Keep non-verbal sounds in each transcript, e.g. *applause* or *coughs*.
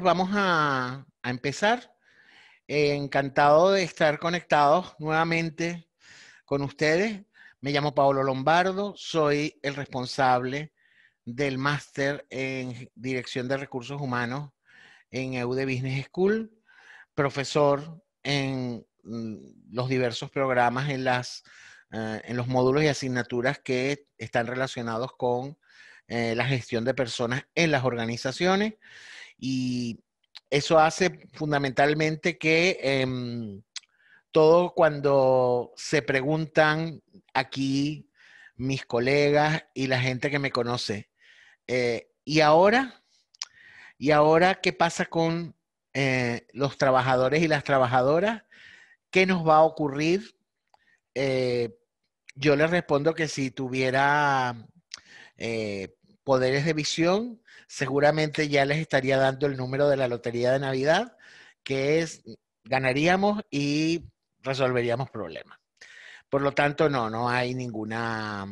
vamos a, empezar. Eh, encantado de estar conectados nuevamente con ustedes. Me llamo Paolo Lombardo, soy el responsable del máster en Dirección de Recursos Humanos en EUD Business School, profesor en mm, los diversos programas eh, en, los módulos y asignaturas que están relacionados con eh, la gestión de personas en las organizaciones y eso hace fundamentalmente que em, todo cuando se preguntan aquí mis colegas y la gente que me conoce, eh, ¿y ahora? ¿Y ahora qué pasa con eh, los trabajadores y las trabajadoras? ¿Qué nos va a ocurrir? Eh, yo les respondo que si tuviera eh, poderes de visión, seguramente ya les estaría dando el número de la lotería de Navidad, que es ganaríamos y resolveríamos problemas. Por lo tanto, no, no hay ninguna,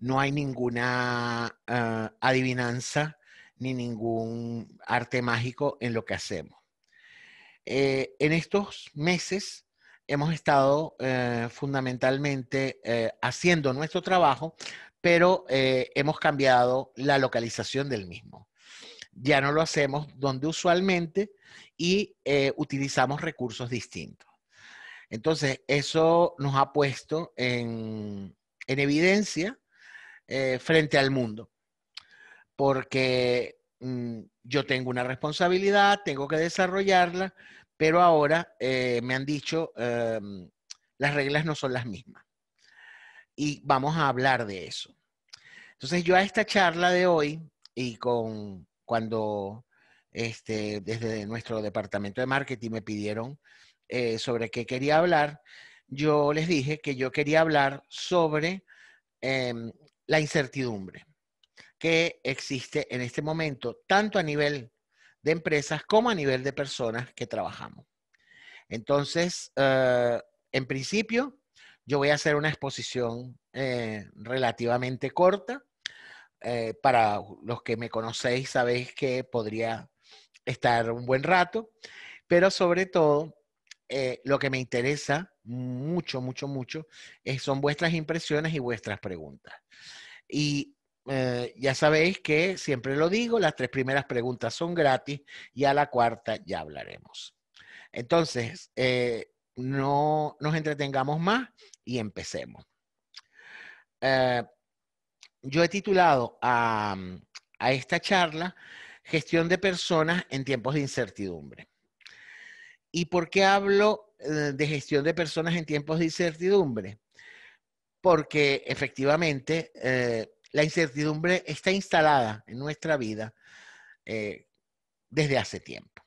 no hay ninguna eh, adivinanza ni ningún arte mágico en lo que hacemos. Eh, en estos meses hemos estado eh, fundamentalmente haciendo nuestro trabajo pero eh, hemos cambiado la localización del mismo. Ya no lo hacemos donde usualmente y eh, utilizamos recursos distintos. Entonces, eso nos ha puesto en, evidencia eh, frente al mundo, porque mm, yo tengo una responsabilidad, tengo que desarrollarla, pero ahora me han dicho, em, las reglas no son las mismas y vamos a hablar de eso. Entonces yo a esta charla de hoy y con cuando este, desde nuestro departamento de marketing me pidieron eh, sobre qué quería hablar, yo les dije que yo quería hablar sobre em, la incertidumbre que existe en este momento, tanto a nivel de empresas como a nivel de personas que trabajamos. Entonces, eh, en principio, yo voy a hacer una exposición eh, relativamente corta. Eh, para los que me conocéis, sabéis que podría estar un buen rato, pero sobre todo, eh, lo que me interesa mucho, mucho, mucho son vuestras impresiones y vuestras preguntas. Y ya sabéis que siempre lo digo, las tres primeras preguntas son gratis y a la cuarta ya hablaremos. Entonces, no nos entretengamos más y empecemos. Eh, yo he titulado a, esta charla Gestión de personas en tiempos de incertidumbre. ¿Y por qué hablo eh, de gestión de personas en tiempos de incertidumbre? Porque efectivamente eh, la incertidumbre está instalada en nuestra vida desde hace tiempo.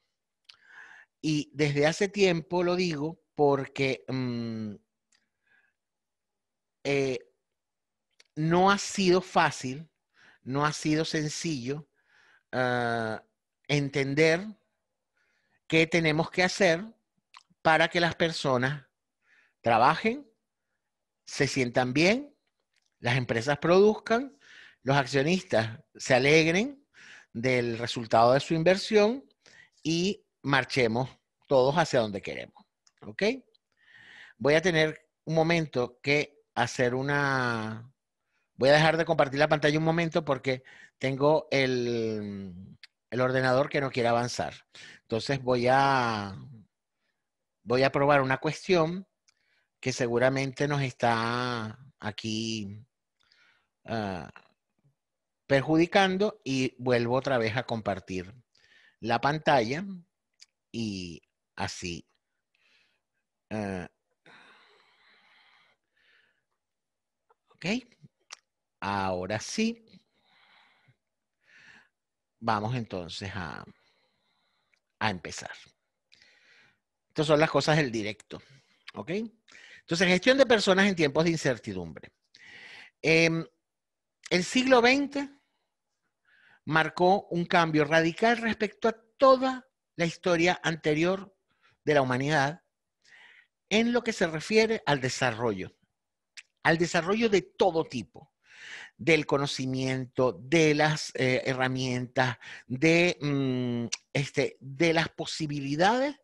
Y desde hace tiempo lo digo porque mm, eh, no ha sido fácil, no ha sido sencillo ah, entender qué tenemos que hacer para que las personas trabajen, se sientan bien, las empresas produzcan, los accionistas se alegren del resultado de su inversión y marchemos todos hacia donde queremos. ¿Ok? Voy a tener un momento que hacer una... Voy a dejar de compartir la pantalla un momento porque tengo el, ordenador que no quiere avanzar. Entonces voy a, voy a probar una cuestión que seguramente nos está aquí ah, perjudicando y vuelvo otra vez a compartir la pantalla y así ah, ¿Ok? Ahora sí. Vamos entonces a, empezar. Estas son las cosas del directo. ¿Ok? Entonces, gestión de personas en tiempos de incertidumbre. Em, el siglo XX marcó un cambio radical respecto a toda la historia anterior de la humanidad en lo que se refiere al desarrollo al desarrollo de todo tipo del conocimiento, de las eh, herramientas, de, mm, este, de las posibilidades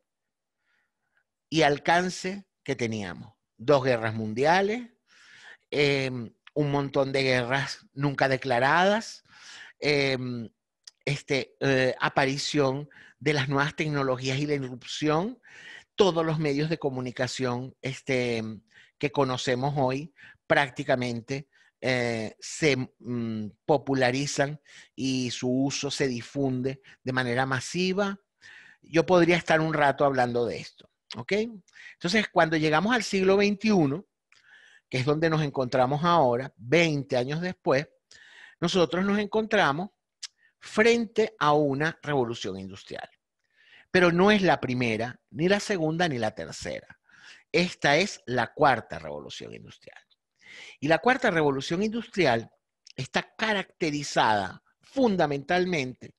y alcance que teníamos. Dos guerras mundiales, em, un montón de guerras nunca declaradas, em, este, eh, aparición de las nuevas tecnologías y la irrupción, todos los medios de comunicación este, que conocemos hoy prácticamente eh, se mm, popularizan y su uso se difunde de manera masiva. Yo podría estar un rato hablando de esto, ¿ok? Entonces, cuando llegamos al siglo XXI, que es donde nos encontramos ahora, 20 años después, nosotros nos encontramos frente a una revolución industrial. Pero no es la primera, ni la segunda, ni la tercera. Esta es la cuarta revolución industrial. Y la cuarta revolución industrial está caracterizada fundamentalmente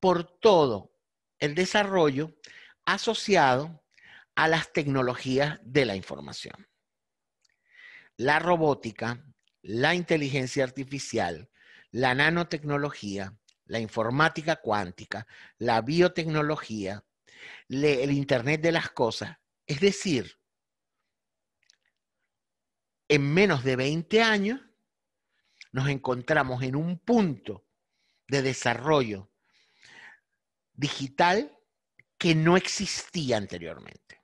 por todo el desarrollo asociado a las tecnologías de la información. La robótica, la inteligencia artificial, la nanotecnología, la informática cuántica, la biotecnología, el Internet de las Cosas, es decir, en menos de 20 años nos encontramos en un punto de desarrollo digital que no existía anteriormente.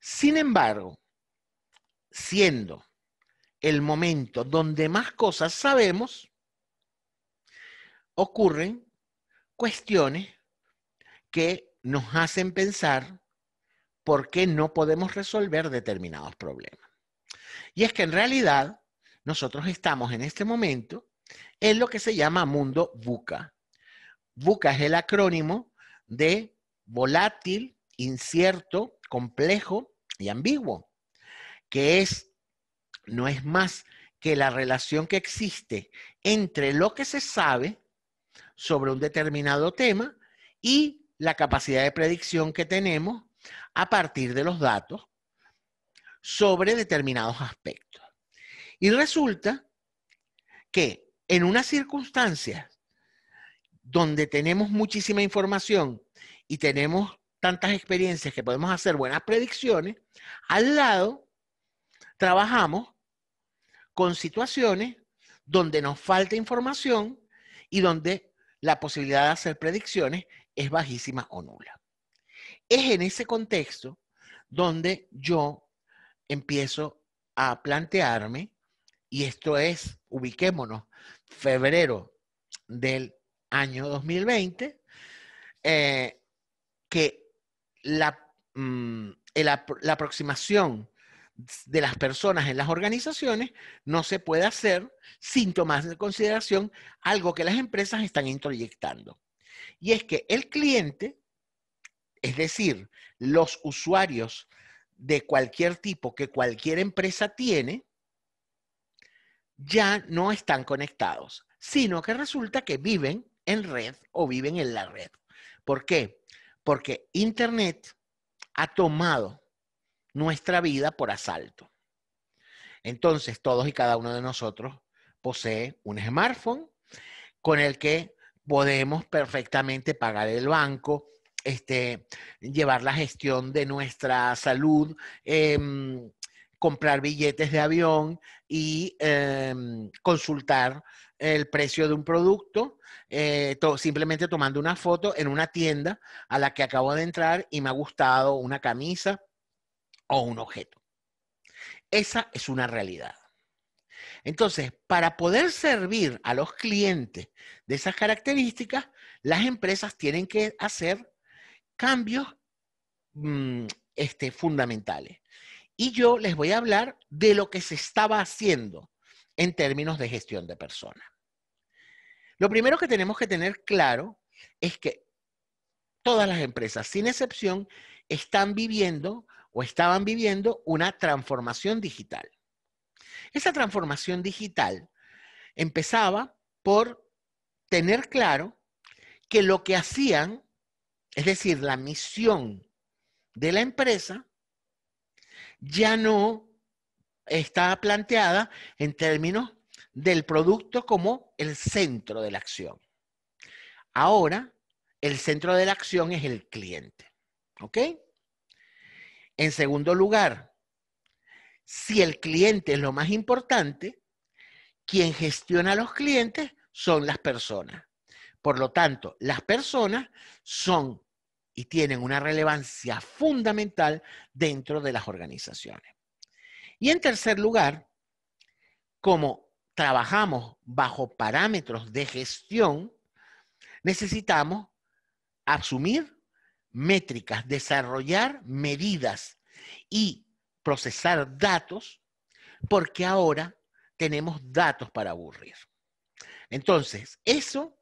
Sin embargo, siendo el momento donde más cosas sabemos, ocurren cuestiones que nos hacen pensar por qué no podemos resolver determinados problemas. Y es que en realidad nosotros estamos en este momento en lo que se llama mundo VUCA. VUCA es el acrónimo de volátil, incierto, complejo y ambiguo, que es, no es más que la relación que existe entre lo que se sabe sobre un determinado tema y la capacidad de predicción que tenemos a partir de los datos sobre determinados aspectos. Y resulta que en una circunstancia donde tenemos muchísima información y tenemos tantas experiencias que podemos hacer buenas predicciones, al lado trabajamos con situaciones donde nos falta información y donde la posibilidad de hacer predicciones es bajísima o nula. Es en ese contexto donde yo empiezo a plantearme, y esto es, ubiquémonos, febrero del año 2020, eh, que la, mm, la aproximación de las personas en las organizaciones no se puede hacer sin tomar en consideración algo que las empresas están introyectando. Y es que el cliente es decir, los usuarios de cualquier tipo que cualquier empresa tiene ya no están conectados, sino que resulta que viven en red o viven en la red. ¿Por qué? Porque Internet ha tomado nuestra vida por asalto. Entonces, todos y cada uno de nosotros posee un smartphone con el que podemos perfectamente pagar el banco, este, llevar la gestión de nuestra salud, em, comprar billetes de avión y em, consultar el precio de un producto, eh, simplemente tomando una foto en una tienda a la que acabo de entrar y me ha gustado una camisa o un objeto. Esa es una realidad. Entonces, para poder servir a los clientes de esas características, las empresas tienen que hacer cambios mm, este, fundamentales. Y yo les voy a hablar de lo que se estaba haciendo en términos de gestión de personas. Lo primero que tenemos que tener claro es que todas las empresas, sin excepción, están viviendo o estaban viviendo una transformación digital. Esa transformación digital empezaba por tener claro que lo que hacían es decir, la misión de la empresa, ya no está planteada en términos del producto como el centro de la acción. Ahora, el centro de la acción es el cliente. ¿Ok? En segundo lugar, si el cliente es lo más importante, quien gestiona a los clientes son las personas. Por lo tanto, las personas son y tienen una relevancia fundamental dentro de las organizaciones. Y en tercer lugar, como trabajamos bajo parámetros de gestión, necesitamos asumir métricas, desarrollar medidas y procesar datos, porque ahora tenemos datos para aburrir. Entonces, eso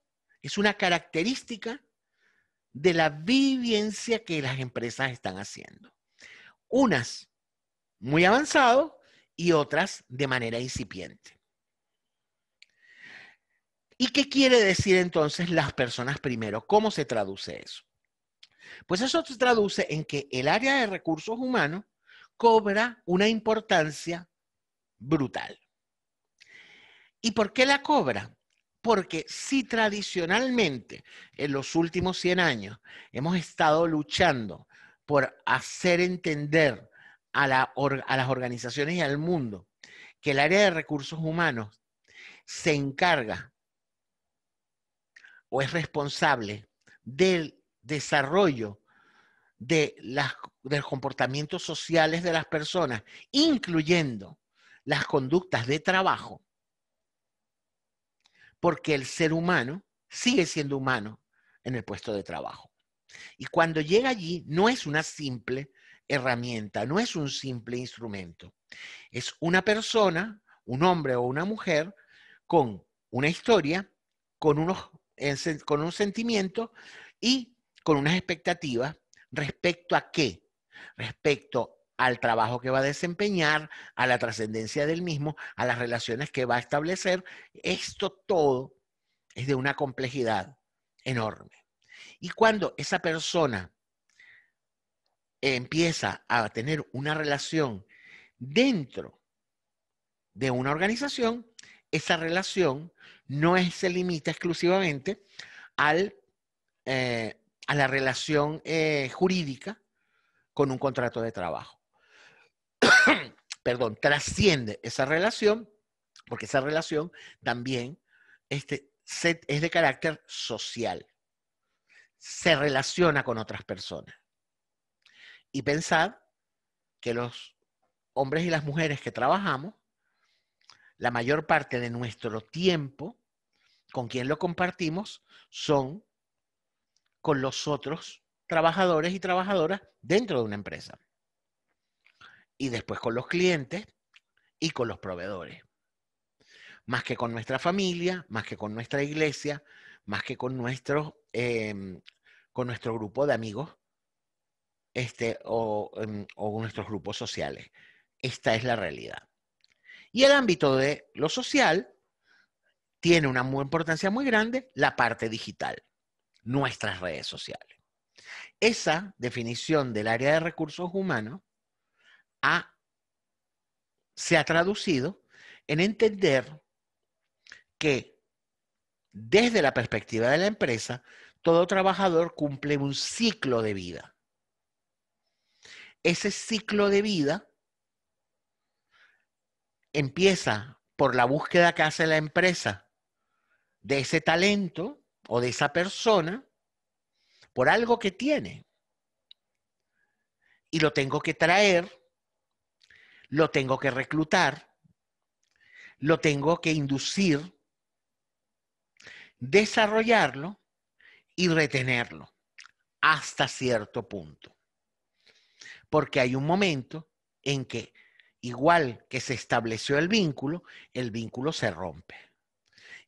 es una característica de la vivencia que las empresas están haciendo. Unas muy avanzado y otras de manera incipiente. ¿Y qué quiere decir entonces las personas primero? ¿Cómo se traduce eso? Pues eso se traduce en que el área de recursos humanos cobra una importancia brutal. ¿Y por qué la cobra? Porque si tradicionalmente en los últimos 100 años hemos estado luchando por hacer entender a, las organizaciones y al mundo que el área de recursos humanos se encarga o es responsable del desarrollo de, de, los comportamientos sociales de las personas, incluyendo las conductas de trabajo, porque el ser humano sigue siendo humano en el puesto de trabajo. Y cuando llega allí, no es una simple herramienta, no es un simple instrumento. Es una persona, un hombre o una mujer, con una historia, con, unos, eh, con un sentimiento y con unas expectativas respecto a qué, respecto al trabajo que va a desempeñar, a la trascendencia del mismo, a las relaciones que va a establecer. Esto todo es de una complejidad enorme. Y cuando esa persona empieza a tener una relación dentro de una organización, esa relación no se limita exclusivamente eh, a la relación eh, jurídica con un contrato de trabajo perdón, trasciende esa relación, porque esa relación también este, es de carácter social. Se relaciona con otras personas. Y pensad que los hombres y las mujeres que trabajamos, la mayor parte de nuestro tiempo, con quien lo compartimos, son con los otros trabajadores y trabajadoras dentro de una empresa y después con los clientes y con los proveedores. Más que con nuestra familia, más que con nuestra iglesia, más que con, nuestro, em, con nuestro grupo de amigos este, em, o, nuestros grupos sociales. Esta es la realidad. Y el ámbito de lo social tiene una importancia muy grande la parte digital, nuestras redes sociales. Esa definición del área de recursos humanos se ha traducido en entender que desde la perspectiva de la empresa, todo trabajador cumple un ciclo de vida. Ese ciclo de vida empieza por la búsqueda que hace la empresa de ese talento o de esa persona por algo que tiene. Y lo tengo que traer lo tengo que reclutar, lo tengo que inducir, desarrollarlo y retenerlo hasta cierto punto. Porque hay un momento en que, igual que se estableció el vínculo, el vínculo se rompe.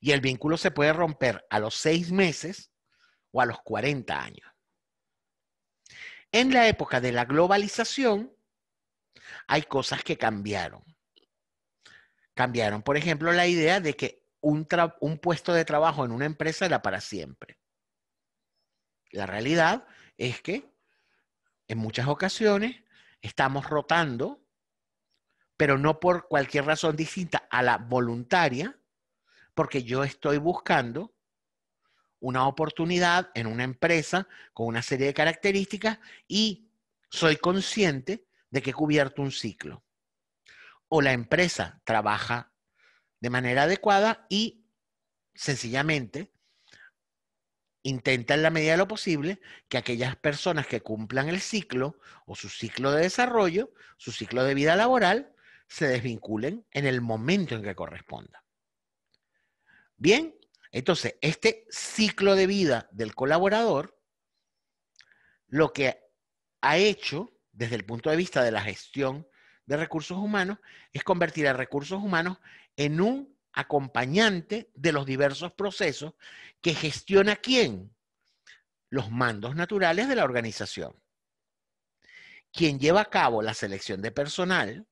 Y el vínculo se puede romper a los seis meses o a los 40 años. En la época de la globalización, hay cosas que cambiaron. Cambiaron, por ejemplo, la idea de que un, puesto de trabajo en una empresa era para siempre. La realidad es que en muchas ocasiones estamos rotando, pero no por cualquier razón distinta a la voluntaria, porque yo estoy buscando una oportunidad en una empresa con una serie de características y soy consciente de que he cubierto un ciclo. O la empresa trabaja de manera adecuada y sencillamente intenta en la medida de lo posible que aquellas personas que cumplan el ciclo o su ciclo de desarrollo, su ciclo de vida laboral, se desvinculen en el momento en que corresponda. Bien, entonces, este ciclo de vida del colaborador lo que ha hecho desde el punto de vista de la gestión de recursos humanos, es convertir a recursos humanos en un acompañante de los diversos procesos que gestiona quién? Los mandos naturales de la organización. Quien lleva a cabo la selección de personal,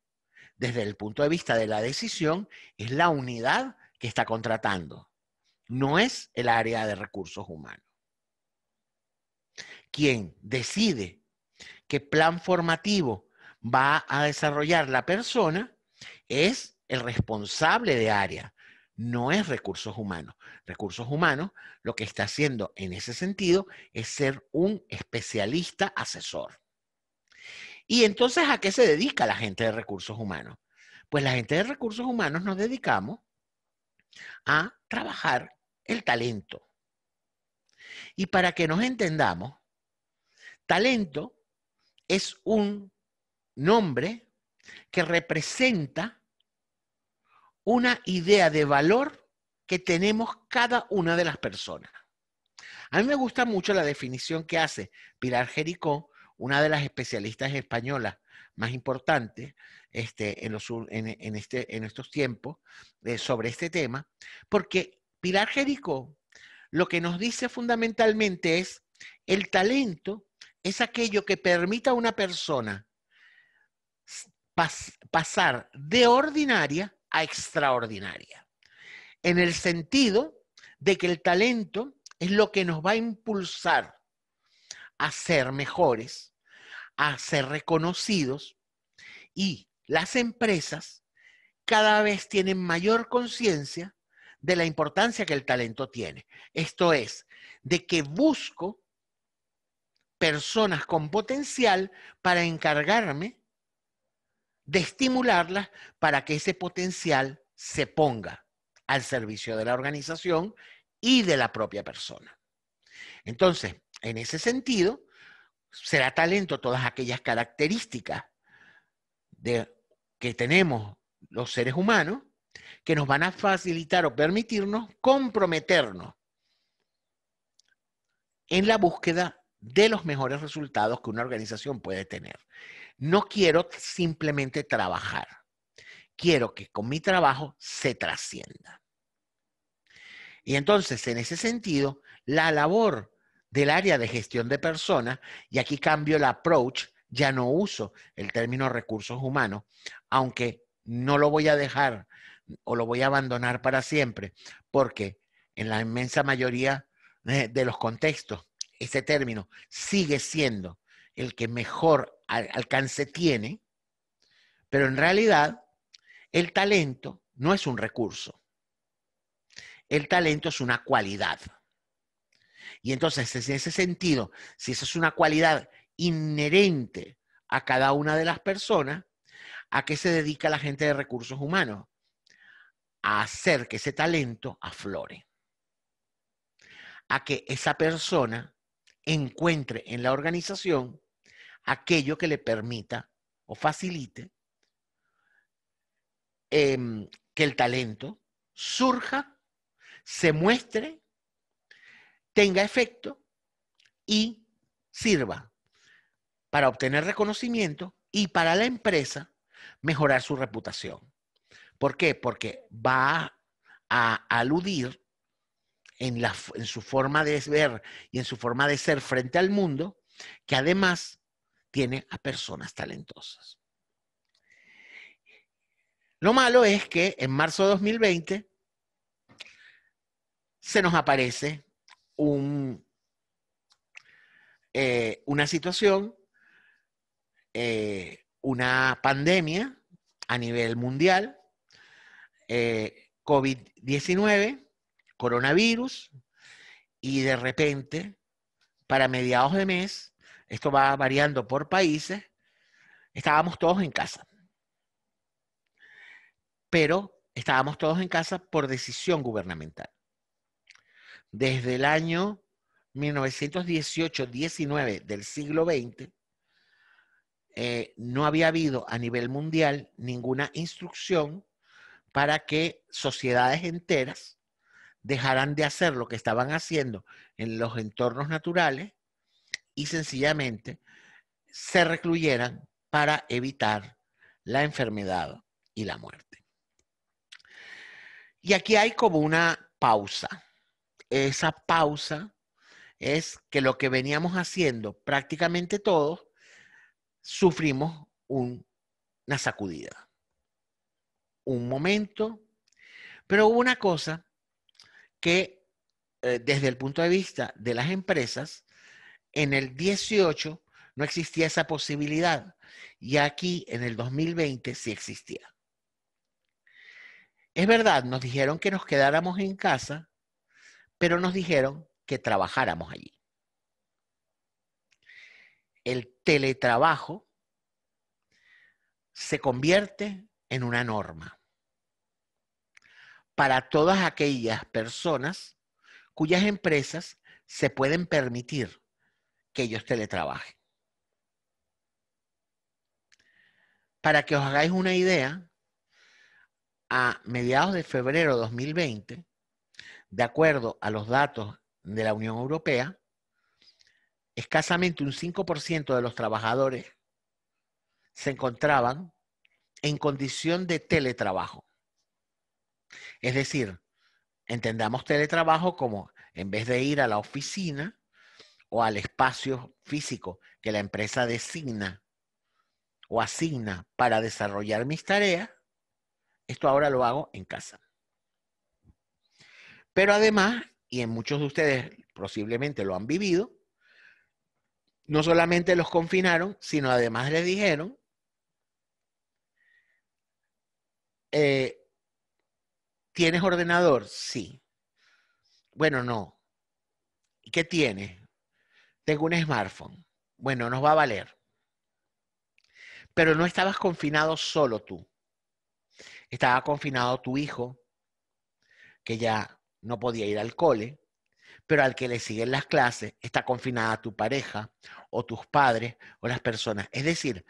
desde el punto de vista de la decisión, es la unidad que está contratando, no es el área de recursos humanos. Quien decide que plan formativo va a desarrollar la persona es el responsable de área, no es recursos humanos. Recursos humanos lo que está haciendo en ese sentido es ser un especialista asesor. Y entonces, ¿a qué se dedica la gente de recursos humanos? Pues la gente de recursos humanos nos dedicamos a trabajar el talento. Y para que nos entendamos, talento es un nombre que representa una idea de valor que tenemos cada una de las personas. A mí me gusta mucho la definición que hace Pilar Jericó, una de las especialistas españolas más importantes este, este, en, estos tiempos eh, sobre este tema, porque Pilar Jericó lo que nos dice fundamentalmente es el talento es aquello que permita a una persona pasar de ordinaria a extraordinaria, en el sentido de que el talento es lo que nos va a impulsar a ser mejores, a ser reconocidos y las empresas cada vez tienen mayor conciencia de la importancia que el talento tiene. Esto es, de que busco personas con potencial para encargarme de estimularlas para que ese potencial se ponga al servicio de la organización y de la propia persona. Entonces, en ese sentido, será talento todas aquellas características de, que tenemos los seres humanos que nos van a facilitar o permitirnos comprometernos en la búsqueda de los mejores resultados que una organización puede tener. No quiero simplemente trabajar. Quiero que con mi trabajo se trascienda. Y entonces, en ese sentido, la labor del área de gestión de personas, y aquí cambio el approach, ya no uso el término recursos humanos, aunque no lo voy a dejar o lo voy a abandonar para siempre, porque en la inmensa mayoría eh, de los contextos ese término sigue siendo el que mejor alcance tiene, pero en realidad el talento no es un recurso. El talento es una cualidad. Y entonces, en ese sentido, si esa es una cualidad inherente a cada una de las personas, ¿a qué se dedica la gente de recursos humanos? A hacer que ese talento aflore. A que esa persona encuentre en la organización aquello que le permita o facilite em, que el talento surja, se muestre, tenga efecto y sirva para obtener reconocimiento y para la empresa mejorar su reputación. ¿Por qué? Porque va a aludir en, su forma de ver y en su forma de ser frente al mundo, que además tiene a personas talentosas. Lo malo es que en marzo de 2020 se nos aparece un, eh, una situación, eh, una pandemia a nivel mundial, eh, COVID-19, coronavirus y de repente, para mediados de mes, esto va variando por países, estábamos todos en casa. Pero estábamos todos en casa por decisión gubernamental. Desde el año 1918-19 del siglo XX, eh, no había habido a nivel mundial ninguna instrucción para que sociedades enteras dejarán de hacer lo que estaban haciendo en los entornos naturales y sencillamente se recluyeran para evitar la enfermedad y la muerte. Y aquí hay como una pausa. Esa pausa es que lo que veníamos haciendo prácticamente todos, sufrimos una sacudida. Un momento, pero hubo una cosa que eh, desde el punto de vista de las empresas, en el 18 no existía esa posibilidad y aquí en el 2020 sí existía. Es verdad, nos dijeron que nos quedáramos en casa, pero nos dijeron que trabajáramos allí. El teletrabajo se convierte en una norma para todas aquellas personas cuyas empresas se pueden permitir que ellos teletrabajen. Para que os hagáis una idea, a mediados de febrero de 2020, de acuerdo a los datos de la Unión Europea, escasamente un 5% de los trabajadores se encontraban en condición de teletrabajo. Es decir, entendamos teletrabajo como en vez de ir a la oficina o al espacio físico que la empresa designa o asigna para desarrollar mis tareas, esto ahora lo hago en casa. Pero además, y en muchos de ustedes posiblemente lo han vivido, no solamente los confinaron, sino además les dijeron, eh, ¿Tienes ordenador? Sí. Bueno, no. ¿Y qué tienes? Tengo un smartphone. Bueno, nos va a valer. Pero no estabas confinado solo tú. Estaba confinado tu hijo, que ya no podía ir al cole, pero al que le siguen las clases está confinada tu pareja o tus padres o las personas. Es decir,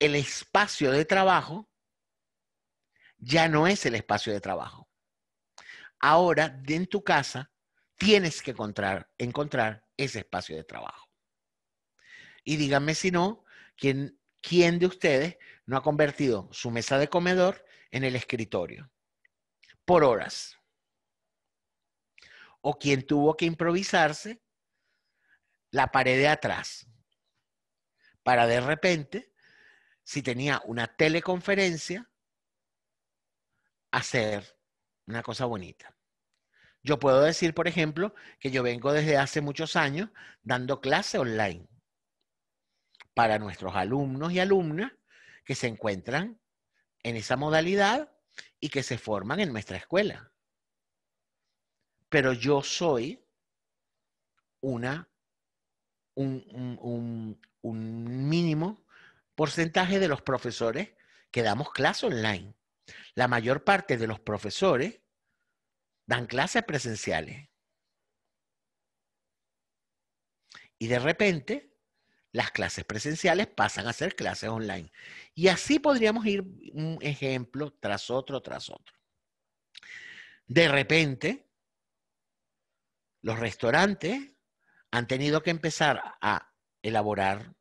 el espacio de trabajo ya no es el espacio de trabajo. Ahora, en tu casa, tienes que encontrar, ese espacio de trabajo. Y díganme si no, ¿quién, ¿quién de ustedes no ha convertido su mesa de comedor en el escritorio? Por horas. O quien tuvo que improvisarse la pared de atrás para de repente, si tenía una teleconferencia, hacer una cosa bonita. Yo puedo decir, por ejemplo, que yo vengo desde hace muchos años dando clase online para nuestros alumnos y alumnas que se encuentran en esa modalidad y que se forman en nuestra escuela. Pero yo soy una, un, un mínimo porcentaje de los profesores que damos clase online la mayor parte de los profesores dan clases presenciales. Y de repente, las clases presenciales pasan a ser clases online. Y así podríamos ir un ejemplo tras otro, tras otro. De repente, los restaurantes han tenido que empezar a elaborar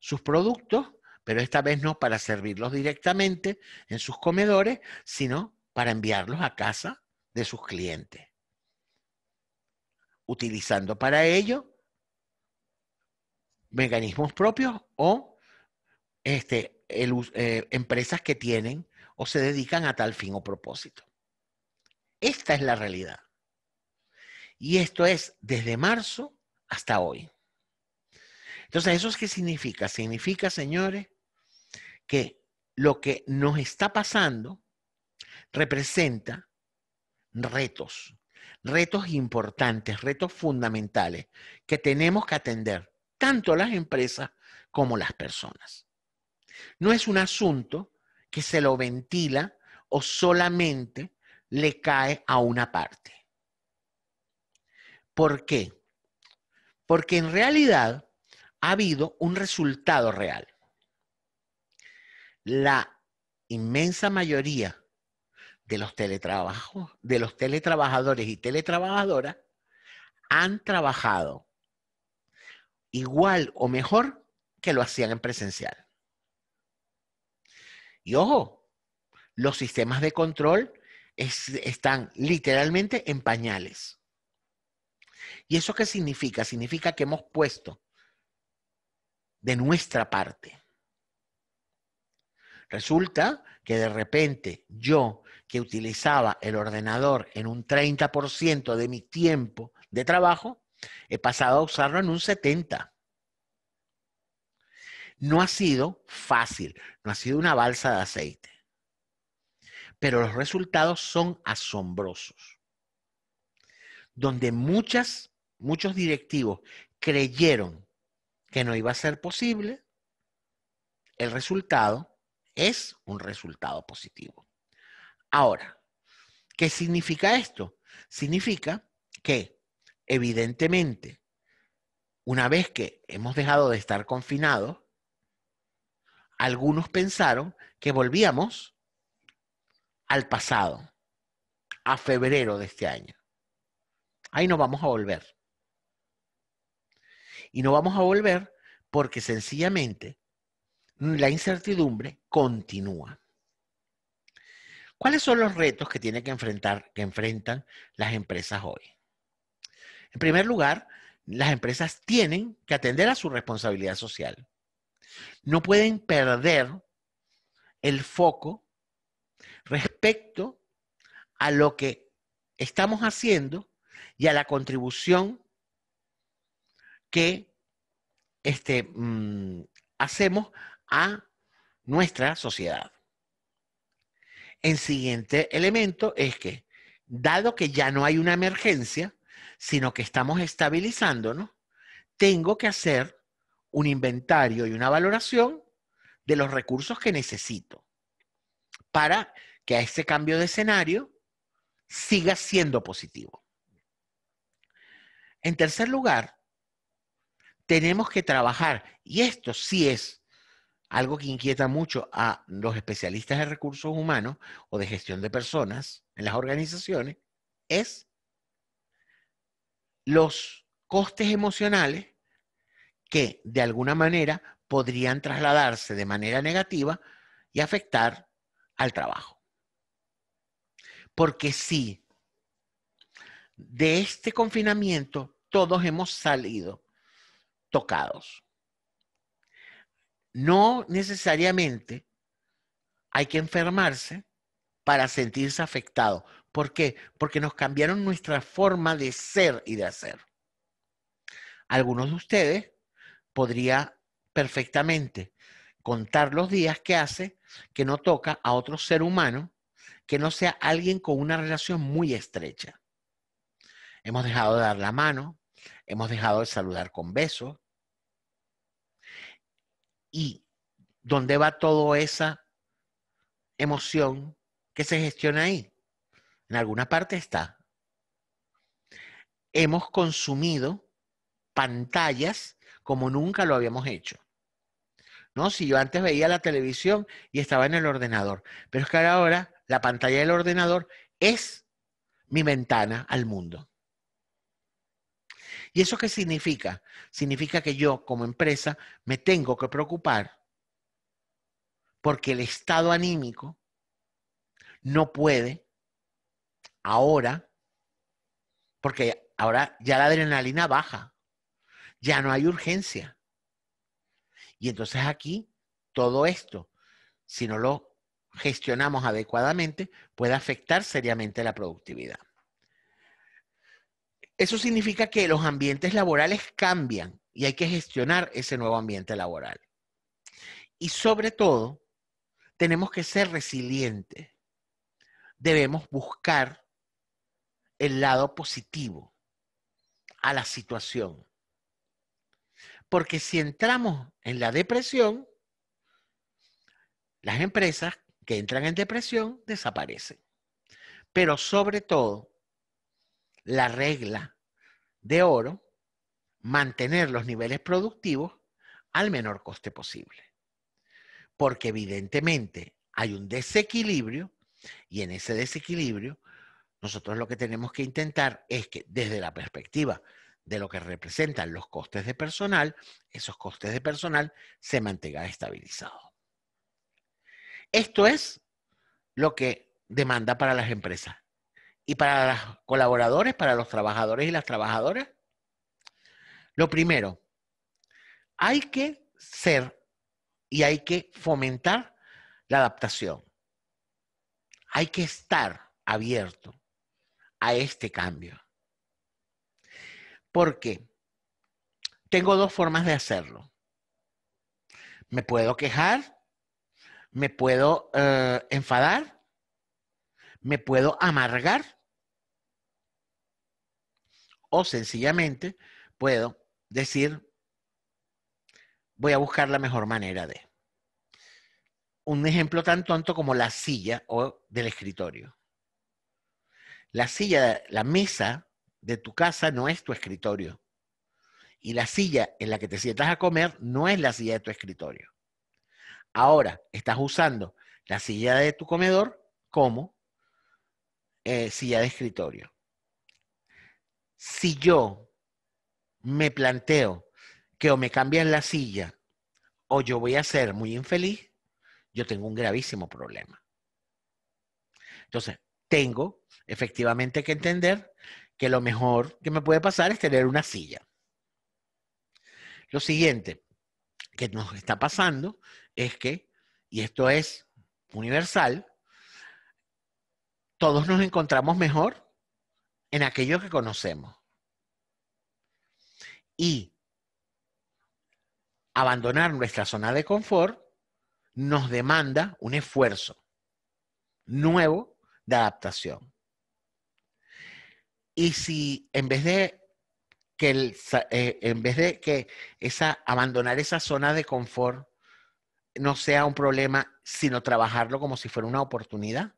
sus productos pero esta vez no para servirlos directamente en sus comedores, sino para enviarlos a casa de sus clientes, utilizando para ello mecanismos propios o este, eh, empresas que tienen o se dedican a tal fin o propósito. Esta es la realidad. Y esto es desde marzo hasta hoy. Entonces, ¿eso qué significa? Significa, señores, que lo que nos está pasando representa retos, retos importantes, retos fundamentales que tenemos que atender, tanto las empresas como las personas. No es un asunto que se lo ventila o solamente le cae a una parte. ¿Por qué? Porque en realidad ha habido un resultado real la inmensa mayoría de los teletrabajos, de los teletrabajadores y teletrabajadoras han trabajado igual o mejor que lo hacían en presencial. Y ojo, los sistemas de control están literalmente en pañales. ¿Y eso qué significa? Significa que hemos puesto de nuestra parte Resulta que de repente yo, que utilizaba el ordenador en un 30% de mi tiempo de trabajo, he pasado a usarlo en un 70%. No ha sido fácil, no ha sido una balsa de aceite, pero los resultados son asombrosos. Donde muchas, muchos directivos creyeron que no iba a ser posible, el resultado es un resultado positivo. Ahora, ¿qué significa esto? Significa que, evidentemente, una vez que hemos dejado de estar confinados, algunos pensaron que volvíamos al pasado, a febrero de este año. Ahí no vamos a volver. Y no vamos a volver porque sencillamente la incertidumbre continúa. ¿Cuáles son los retos que tienen que enfrentar, que enfrentan las empresas hoy? En primer lugar, las empresas tienen que atender a su responsabilidad social. No pueden perder el foco respecto a lo que estamos haciendo y a la contribución que este, mm, hacemos a nuestra sociedad. El siguiente elemento es que, dado que ya no hay una emergencia, sino que estamos estabilizándonos, tengo que hacer un inventario y una valoración de los recursos que necesito para que a este cambio de escenario siga siendo positivo. En tercer lugar, tenemos que trabajar, y esto sí es algo que inquieta mucho a los especialistas de recursos humanos o de gestión de personas en las organizaciones es los costes emocionales que de alguna manera podrían trasladarse de manera negativa y afectar al trabajo. Porque si de este confinamiento todos hemos salido tocados, no necesariamente hay que enfermarse para sentirse afectado. ¿Por qué? Porque nos cambiaron nuestra forma de ser y de hacer. Algunos de ustedes podría perfectamente contar los días que hace que no toca a otro ser humano que no sea alguien con una relación muy estrecha. Hemos dejado de dar la mano, hemos dejado de saludar con besos, ¿Y dónde va toda esa emoción que se gestiona ahí? En alguna parte está. Hemos consumido pantallas como nunca lo habíamos hecho. ¿No? Si yo antes veía la televisión y estaba en el ordenador, pero es que ahora la pantalla del ordenador es mi ventana al mundo. ¿Y eso qué significa? Significa que yo como empresa me tengo que preocupar porque el estado anímico no puede ahora, porque ahora ya la adrenalina baja, ya no hay urgencia. Y entonces aquí todo esto, si no lo gestionamos adecuadamente, puede afectar seriamente la productividad. Eso significa que los ambientes laborales cambian y hay que gestionar ese nuevo ambiente laboral. Y sobre todo, tenemos que ser resilientes. Debemos buscar el lado positivo a la situación. Porque si entramos en la depresión, las empresas que entran en depresión desaparecen. Pero sobre todo, la regla de oro, mantener los niveles productivos al menor coste posible. Porque evidentemente hay un desequilibrio y en ese desequilibrio nosotros lo que tenemos que intentar es que desde la perspectiva de lo que representan los costes de personal, esos costes de personal se mantenga estabilizado. Esto es lo que demanda para las empresas y para los colaboradores, para los trabajadores y las trabajadoras? Lo primero, hay que ser y hay que fomentar la adaptación. Hay que estar abierto a este cambio. ¿Por qué? tengo dos formas de hacerlo. Me puedo quejar, me puedo eh, enfadar, me puedo amargar o sencillamente puedo decir, voy a buscar la mejor manera de. Un ejemplo tan tonto como la silla o del escritorio. La silla, la mesa de tu casa no es tu escritorio. Y la silla en la que te sientas a comer no es la silla de tu escritorio. Ahora, estás usando la silla de tu comedor como eh, silla de escritorio si yo me planteo que o me cambian la silla o yo voy a ser muy infeliz, yo tengo un gravísimo problema. Entonces, tengo efectivamente que entender que lo mejor que me puede pasar es tener una silla. Lo siguiente que nos está pasando es que, y esto es universal, todos nos encontramos mejor en aquello que conocemos. Y abandonar nuestra zona de confort nos demanda un esfuerzo nuevo de adaptación. Y si en vez de que eh, en vez de que esa abandonar esa zona de confort no sea un problema, sino trabajarlo como si fuera una oportunidad,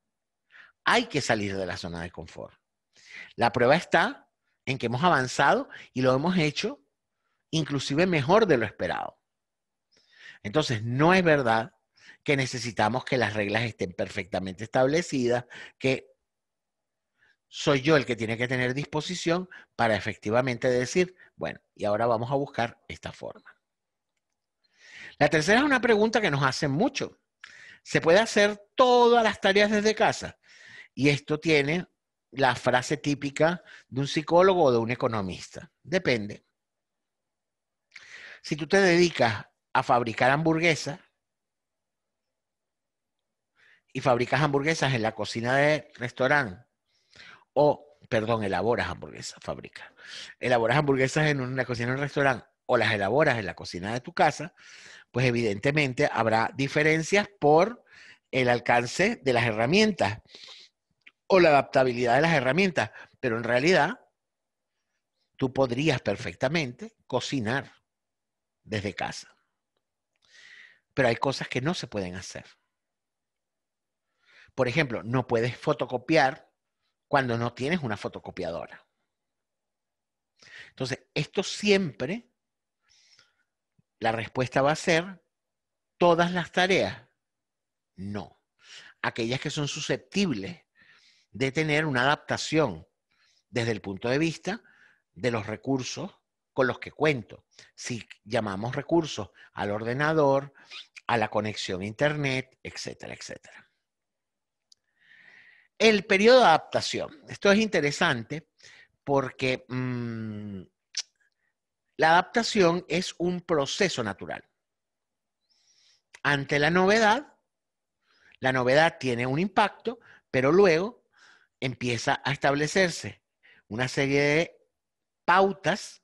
hay que salir de la zona de confort. La prueba está en que hemos avanzado y lo hemos hecho inclusive mejor de lo esperado. Entonces, no es verdad que necesitamos que las reglas estén perfectamente establecidas, que soy yo el que tiene que tener disposición para efectivamente decir, bueno, y ahora vamos a buscar esta forma. La tercera es una pregunta que nos hacen mucho. ¿Se puede hacer todas las tareas desde casa? Y esto tiene la frase típica de un psicólogo o de un economista. Depende. Si tú te dedicas a fabricar hamburguesas y fabricas hamburguesas en la cocina de restaurante o, perdón, elaboras hamburguesas, fabricas, elaboras hamburguesas en una cocina de restaurante o las elaboras en la cocina de tu casa, pues evidentemente habrá diferencias por el alcance de las herramientas o la adaptabilidad de las herramientas, pero en realidad tú podrías perfectamente cocinar desde casa. Pero hay cosas que no se pueden hacer. Por ejemplo, no puedes fotocopiar cuando no tienes una fotocopiadora. Entonces, esto siempre, la respuesta va a ser todas las tareas. No. Aquellas que son susceptibles de tener una adaptación desde el punto de vista de los recursos con los que cuento. Si llamamos recursos al ordenador, a la conexión a Internet, etcétera, etcétera. El periodo de adaptación. Esto es interesante porque mm, la adaptación es un proceso natural. Ante la novedad, la novedad tiene un impacto, pero luego empieza a establecerse una serie de pautas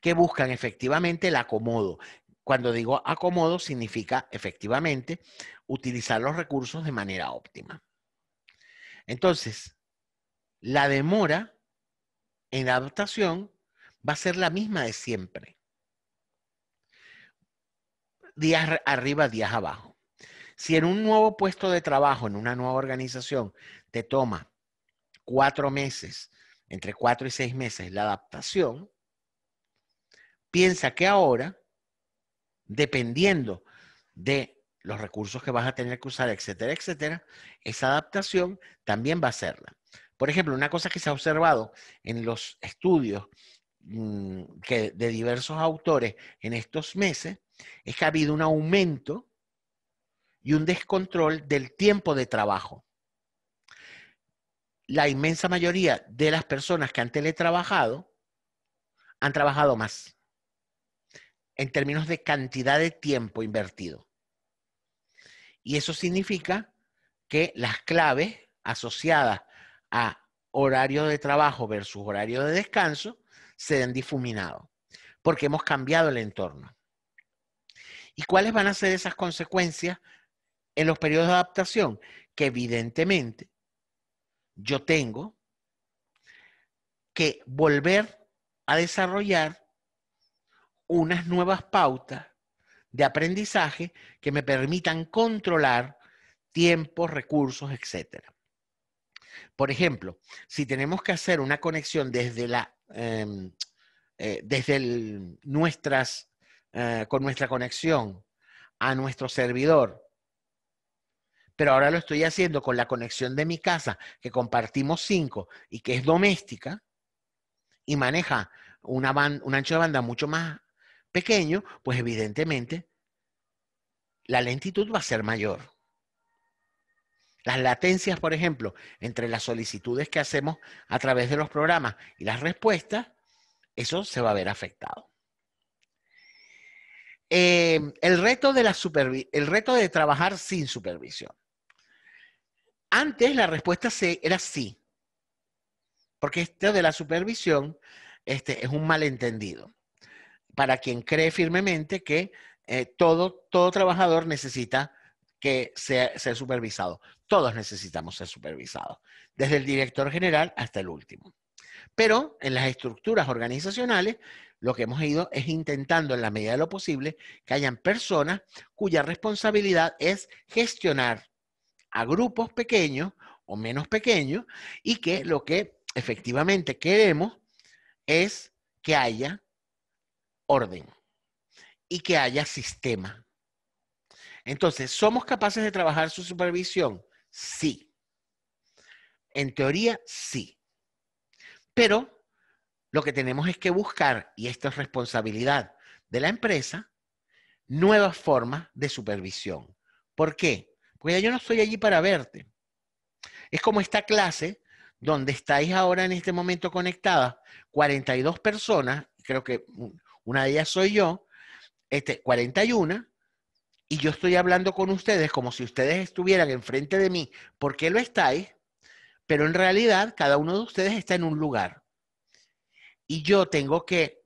que buscan efectivamente el acomodo. Cuando digo acomodo, significa efectivamente utilizar los recursos de manera óptima. Entonces, la demora en la adaptación va a ser la misma de siempre. Días arriba, días abajo. Si en un nuevo puesto de trabajo, en una nueva organización, te toma cuatro meses, entre cuatro y seis meses la adaptación, piensa que ahora, dependiendo de los recursos que vas a tener que usar, etcétera, etcétera, esa adaptación también va a serla. Por ejemplo, una cosa que se ha observado en los estudios mm, que de diversos autores en estos meses es que ha habido un aumento y un descontrol del tiempo de trabajo la inmensa mayoría de las personas que han teletrabajado han trabajado más en términos de cantidad de tiempo invertido. Y eso significa que las claves asociadas a horario de trabajo versus horario de descanso se han difuminado, porque hemos cambiado el entorno. ¿Y cuáles van a ser esas consecuencias en los periodos de adaptación? Que evidentemente yo tengo que volver a desarrollar unas nuevas pautas de aprendizaje que me permitan controlar tiempos, recursos, etc. Por ejemplo, si tenemos que hacer una conexión desde, la, em, eh, desde nuestras, eh, con nuestra conexión a nuestro servidor pero ahora lo estoy haciendo con la conexión de mi casa, que compartimos cinco y que es doméstica y maneja un ancho de banda mucho más pequeño, pues evidentemente la lentitud va a ser mayor. Las latencias, por ejemplo, entre las solicitudes que hacemos a través de los programas y las respuestas, eso se va a ver afectado. Eh, el, de la el reto de trabajar sin supervisión. Antes la respuesta era sí, porque esto de la supervisión este, es un malentendido para quien cree firmemente que eh, todo, todo trabajador necesita que sea, ser supervisado. Todos necesitamos ser supervisados, desde el director general hasta el último. Pero en las estructuras organizacionales, lo que hemos ido es intentando, en la medida de lo posible, que hayan personas cuya responsabilidad es gestionar a grupos pequeños o menos pequeños y que lo que efectivamente queremos es que haya orden y que haya sistema. Entonces, ¿somos capaces de trabajar su supervisión? Sí. En teoría, sí. Pero lo que tenemos es que buscar, y esto es responsabilidad de la empresa, nuevas formas de supervisión. ¿Por qué? Porque yo no estoy allí para verte. Es como esta clase donde estáis ahora en este momento conectadas, 42 personas, creo que una de ellas soy yo, este, 41, y yo estoy hablando con ustedes como si ustedes estuvieran enfrente de mí, porque lo estáis, pero en realidad cada uno de ustedes está en un lugar. Y yo tengo que,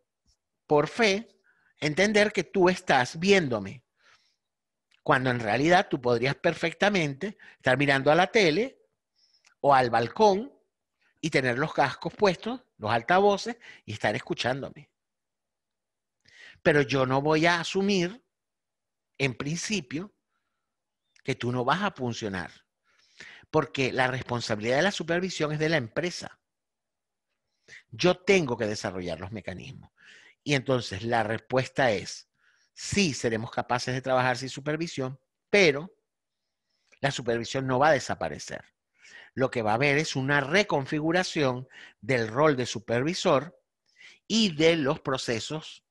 por fe, entender que tú estás viéndome cuando en realidad tú podrías perfectamente estar mirando a la tele o al balcón y tener los cascos puestos, los altavoces y estar escuchándome. Pero yo no voy a asumir, en principio, que tú no vas a funcionar, porque la responsabilidad de la supervisión es de la empresa. Yo tengo que desarrollar los mecanismos. Y entonces la respuesta es, sí seremos capaces de trabajar sin supervisión, pero la supervisión no va a desaparecer. Lo que va a haber es una reconfiguración del rol de supervisor y de los procesos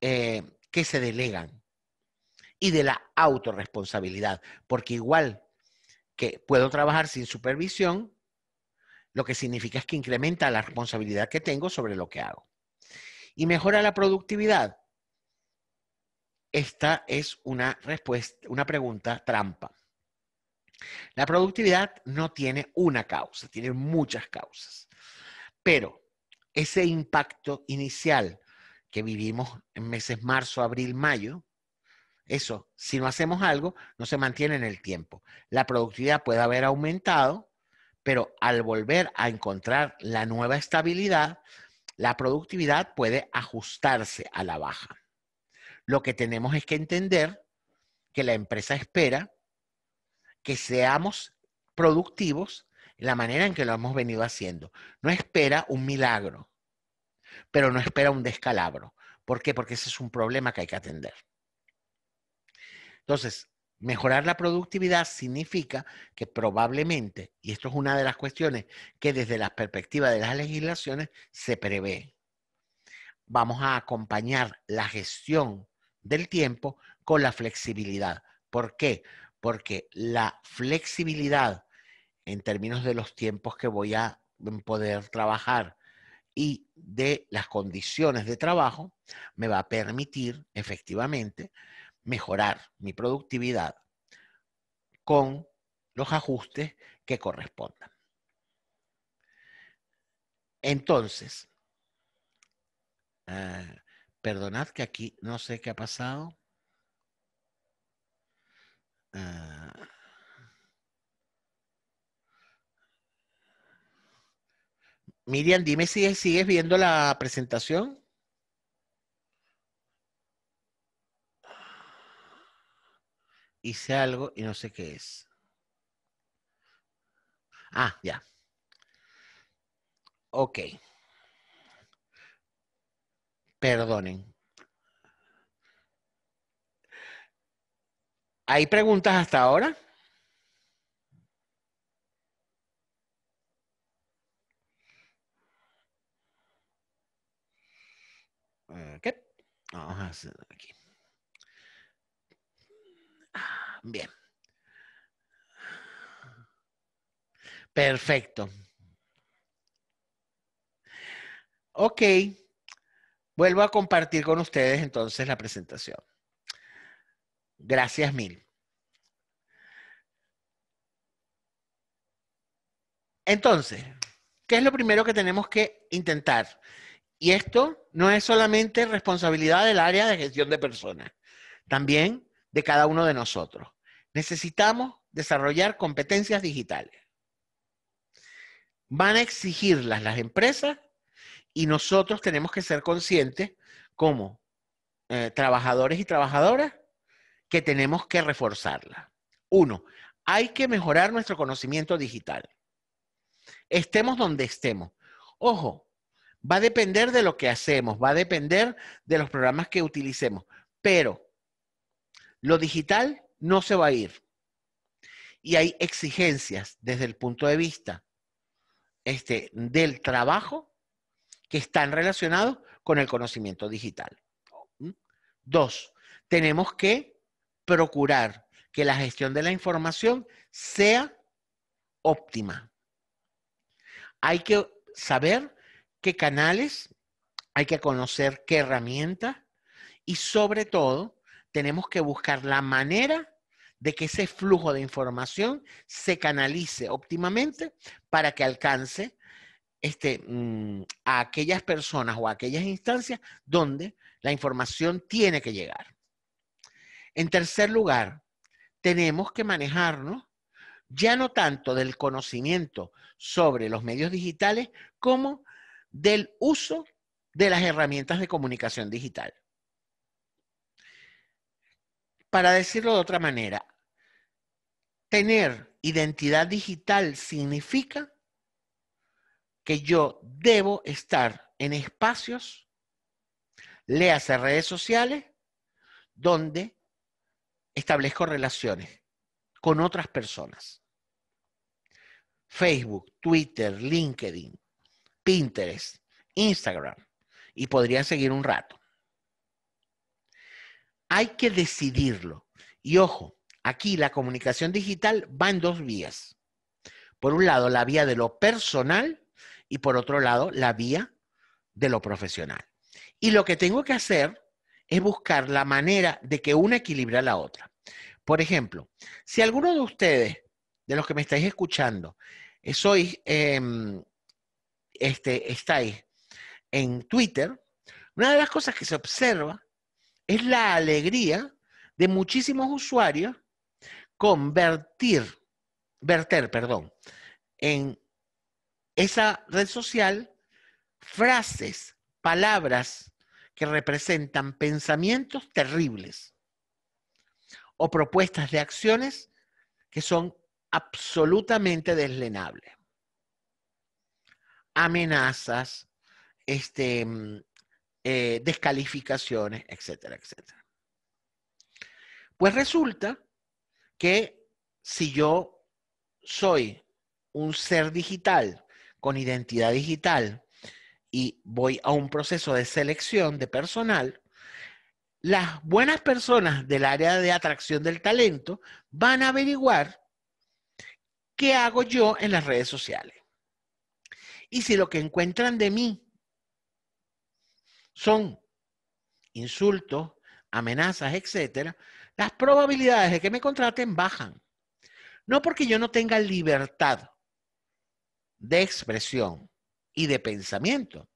eh, que se delegan y de la autorresponsabilidad, porque igual que puedo trabajar sin supervisión, lo que significa es que incrementa la responsabilidad que tengo sobre lo que hago. Y mejora la productividad esta es una respuesta, una pregunta trampa. La productividad no tiene una causa, tiene muchas causas. Pero ese impacto inicial que vivimos en meses marzo, abril, mayo, eso, si no hacemos algo, no se mantiene en el tiempo. La productividad puede haber aumentado, pero al volver a encontrar la nueva estabilidad, la productividad puede ajustarse a la baja. Lo que tenemos es que entender que la empresa espera que seamos productivos en la manera en que lo hemos venido haciendo. No espera un milagro, pero no espera un descalabro. ¿Por qué? Porque ese es un problema que hay que atender. Entonces, mejorar la productividad significa que probablemente, y esto es una de las cuestiones que desde la perspectiva de las legislaciones se prevé, vamos a acompañar la gestión del tiempo con la flexibilidad. ¿Por qué? Porque la flexibilidad en términos de los tiempos que voy a mm, poder trabajar y de las condiciones de trabajo, me va a permitir efectivamente mejorar mi productividad con los ajustes que correspondan. Entonces, ah, Perdonad que aquí no sé qué ha pasado. Ah. Miriam, dime si sigues viendo la presentación. Hice algo y no sé qué es. Ah, ya. Ok perdonen. ¿Hay preguntas hasta ahora? vamos a hacer aquí. Ah, bien. Perfecto. Ok. Vuelvo a compartir con ustedes entonces la presentación. Gracias mil. Entonces, ¿qué es lo primero que tenemos que intentar? Y esto no es solamente responsabilidad del área de gestión de personas, también de cada uno de nosotros. Necesitamos desarrollar competencias digitales. Van a exigirlas las empresas y nosotros tenemos que ser conscientes como eh, trabajadores y trabajadoras que tenemos que reforzarla. Uno, hay que mejorar nuestro conocimiento digital. Estemos donde estemos. Ojo, va a depender de lo que hacemos, va a depender de los programas que utilicemos, pero lo digital no se va a ir. Y hay exigencias desde el punto de vista este, del trabajo que están relacionados con el conocimiento digital. ¿Mm? Dos, tenemos que procurar que la gestión de la información sea óptima. Hay que saber qué canales, hay que conocer qué herramientas y sobre todo tenemos que buscar la manera de que ese flujo de información se canalice óptimamente para que alcance este, mm, a aquellas personas o a aquellas instancias donde la información tiene que llegar. En tercer lugar, tenemos que manejarnos ya no tanto del conocimiento sobre los medios digitales como del uso de las herramientas de comunicación digital. Para decirlo de otra manera, tener identidad digital significa que yo debo estar en espacios, leas redes sociales, donde establezco relaciones con otras personas. Facebook, Twitter, LinkedIn, Pinterest, Instagram. Y podría seguir un rato. Hay que decidirlo. Y ojo, aquí la comunicación digital va en dos vías. Por un lado, la vía de lo personal y por otro lado la vía de lo profesional. Y lo que tengo que hacer es buscar la manera de que una equilibre a la otra. Por ejemplo, si alguno de ustedes, de los que me estáis escuchando, eh, sois, em, este, estáis en Twitter, una de las cosas que se observa es la alegría de muchísimos usuarios convertir, verter, perdón, en esa red social frases, palabras que representan pensamientos terribles o propuestas de acciones que son absolutamente deslenables. Amenazas, este, mm, eh, descalificaciones, etcétera, etcétera. Pues resulta que si yo soy un ser digital con identidad digital y voy a un proceso de selección de personal, las buenas personas del área de atracción del talento van a averiguar qué hago yo en las redes sociales. Y si lo que encuentran de mí son insultos, amenazas, etcétera, las probabilidades de que me contraten bajan. No porque yo no tenga libertad, de expresión y de pensamiento,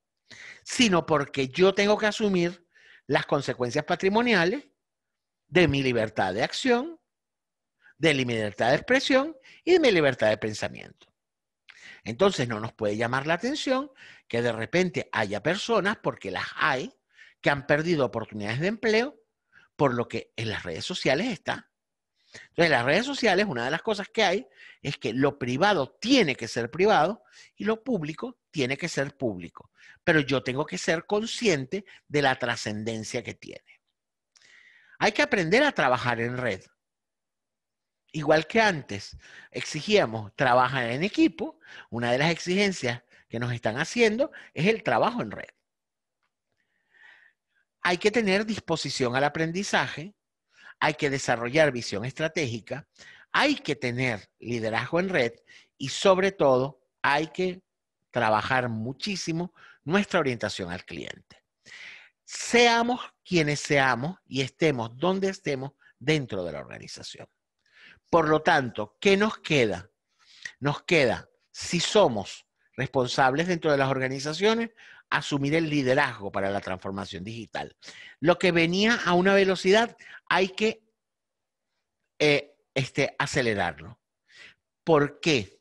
sino porque yo tengo que asumir las consecuencias patrimoniales de mi libertad de acción, de mi libertad de expresión y de mi libertad de pensamiento. Entonces no nos puede llamar la atención que de repente haya personas, porque las hay, que han perdido oportunidades de empleo por lo que en las redes sociales está entonces, las redes sociales, una de las cosas que hay es que lo privado tiene que ser privado y lo público tiene que ser público. Pero yo tengo que ser consciente de la trascendencia que tiene. Hay que aprender a trabajar en red. Igual que antes, exigíamos trabajar en equipo. Una de las exigencias que nos están haciendo es el trabajo en red. Hay que tener disposición al aprendizaje, hay que desarrollar visión estratégica, hay que tener liderazgo en red y sobre todo hay que trabajar muchísimo nuestra orientación al cliente. Seamos quienes seamos y estemos donde estemos dentro de la organización. Por lo tanto, ¿qué nos queda? Nos queda, si somos responsables dentro de las organizaciones, asumir el liderazgo para la transformación digital. Lo que venía a una velocidad hay que eh, este, acelerarlo. ¿Por qué?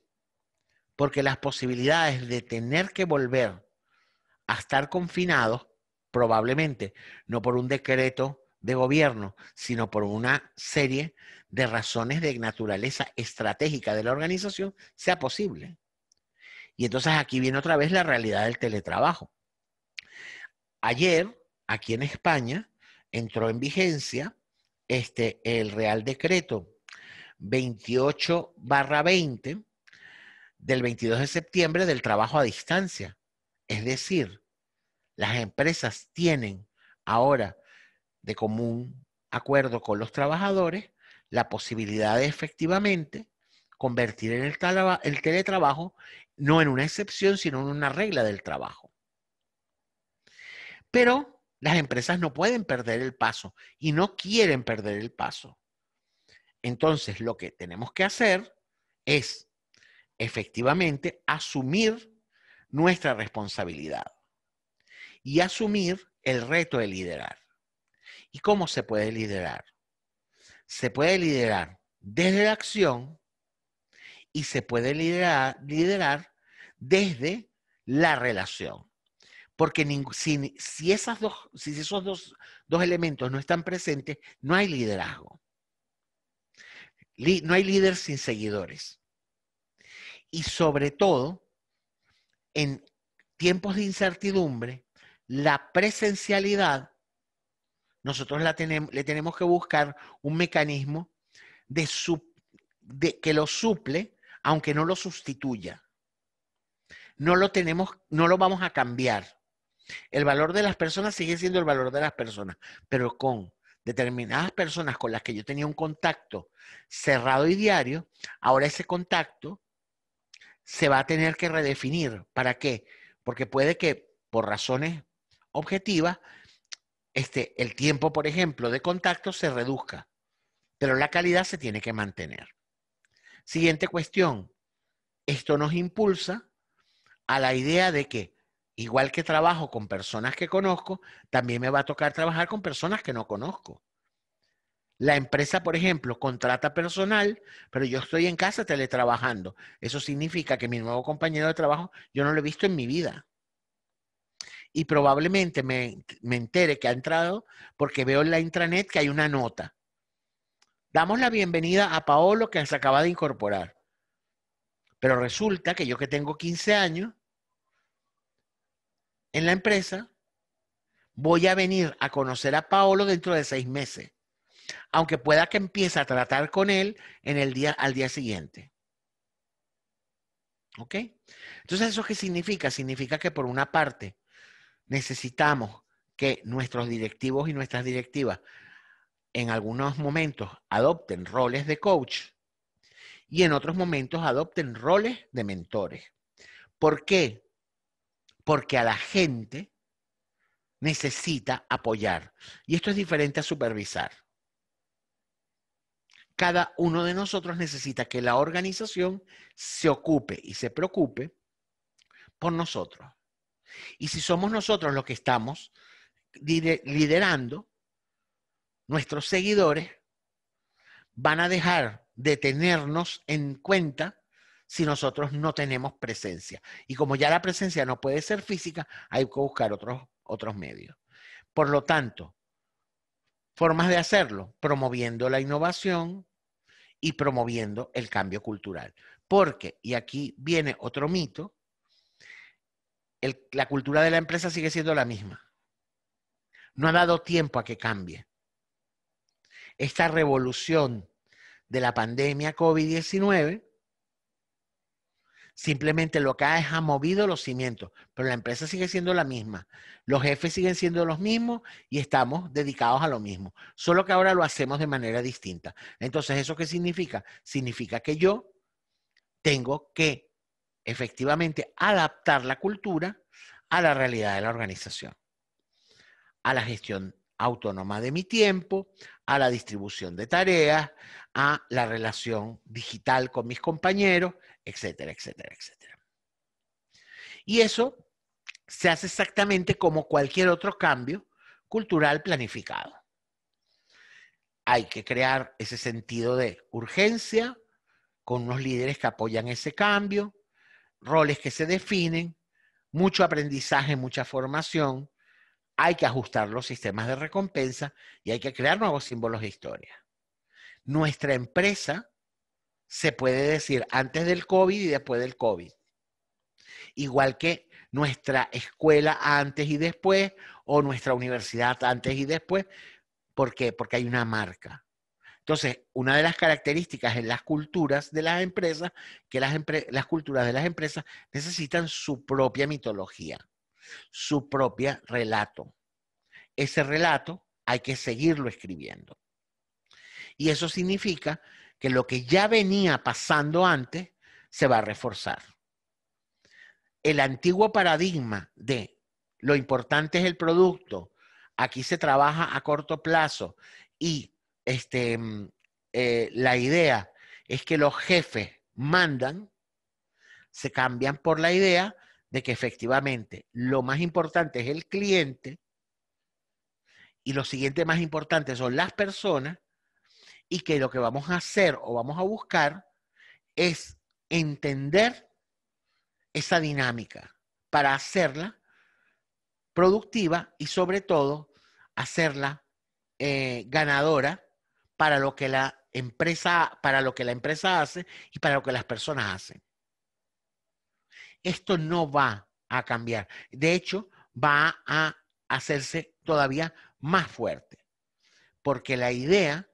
Porque las posibilidades de tener que volver a estar confinados, probablemente, no por un decreto de gobierno, sino por una serie de razones de naturaleza estratégica de la organización, sea posible. Y entonces aquí viene otra vez la realidad del teletrabajo ayer, aquí en España, entró en vigencia este, el Real Decreto 28 20 del 22 de septiembre del trabajo a distancia. Es decir, las empresas tienen ahora de común acuerdo con los trabajadores la posibilidad de efectivamente convertir el teletrabajo no en una excepción, sino en una regla del trabajo. Pero las empresas no pueden perder el paso y no quieren perder el paso. Entonces, lo que tenemos que hacer es efectivamente asumir nuestra responsabilidad y asumir el reto de liderar. ¿Y cómo se puede liderar? Se puede liderar desde la acción y se puede liderar, desde la relación. Porque si, esas dos, si esos dos, elementos no están presentes, no hay liderazgo. No hay líder sin seguidores. Y sobre todo, en tiempos de incertidumbre, la presencialidad, nosotros la le tenemos que buscar un mecanismo de, que lo suple, aunque no lo sustituya. No lo tenemos, no lo vamos a cambiar el valor de las personas sigue siendo el valor de las personas, pero con determinadas personas con las que yo tenía un contacto cerrado y diario, ahora ese contacto se va a tener que redefinir. ¿Para qué? Porque puede que por razones objetivas, este, el tiempo, por ejemplo, de contacto se reduzca, pero la calidad se tiene que mantener. Siguiente cuestión. Esto nos impulsa a la idea de que igual que trabajo con personas que conozco, también me va a tocar trabajar con personas que no conozco. La empresa, por ejemplo, contrata personal, pero yo estoy en casa teletrabajando. Eso significa que mi nuevo compañero de trabajo yo no lo he visto en mi vida. Y probablemente me, entere que ha entrado porque veo en la intranet que hay una nota. Damos la bienvenida a Paolo que se acaba de incorporar. Pero resulta que yo que tengo 15 años, en la empresa, voy a venir a conocer a Paolo dentro de seis meses, aunque pueda que empiece a tratar con él en el día, al día siguiente. ¿Ok? Entonces, ¿eso qué significa? Significa que por una parte necesitamos que nuestros directivos y nuestras directivas en algunos momentos adopten roles de coach y en otros momentos adopten roles de mentores. ¿Por qué? porque a la gente necesita apoyar. Y esto es diferente a supervisar. Cada uno de nosotros necesita que la organización se ocupe y se preocupe por nosotros. Y si somos nosotros los que estamos liderando, nuestros seguidores van a dejar de tenernos en cuenta si nosotros no tenemos presencia. Y como ya la presencia no puede ser física, hay que buscar otros, otros medios. Por lo tanto, formas de hacerlo, promoviendo la innovación y promoviendo el cambio cultural. Porque, y aquí viene otro mito, la cultura de la empresa sigue siendo la misma. No ha dado tiempo a que cambie. Esta revolución de la pandemia COVID-19 Simplemente lo que ha es ha movido los cimientos, pero la empresa sigue siendo la misma. Los jefes siguen siendo los mismos y estamos dedicados a lo mismo, solo que ahora lo hacemos de manera distinta. Entonces, ¿eso qué significa? Significa que yo tengo que efectivamente adaptar la cultura a la realidad de la organización, a la gestión autónoma de mi tiempo, a la distribución de tareas, a la relación digital con mis compañeros, etcétera, etcétera, etcétera. Y eso se hace exactamente como cualquier otro cambio cultural planificado. Hay que crear ese sentido de urgencia con unos líderes que apoyan ese cambio, roles que se definen, mucho aprendizaje, mucha formación, hay que ajustar los sistemas de recompensa y hay que crear nuevos símbolos de historia. Nuestra empresa se puede decir antes del COVID y después del COVID. Igual que nuestra escuela antes y después o nuestra universidad antes y después. ¿Por qué? Porque hay una marca. Entonces, una de las características en las culturas de las empresas, que las, las culturas de las empresas necesitan su propia mitología, su propio relato. Ese relato hay que seguirlo escribiendo. Y eso significa que lo que ya venía pasando antes se va a reforzar. El antiguo paradigma de lo importante es el producto, aquí se trabaja a corto plazo y este, mm, eh, la idea es que los jefes mandan, se cambian por la idea de que efectivamente lo más importante es el cliente y lo siguiente más importante son las personas y que lo que vamos a hacer o vamos a buscar es entender esa dinámica para hacerla productiva y sobre todo hacerla eh, ganadora para lo que la empresa, para lo que la empresa hace y para lo que las personas hacen. Esto no va a cambiar. De hecho, va a hacerse todavía más fuerte. Porque la idea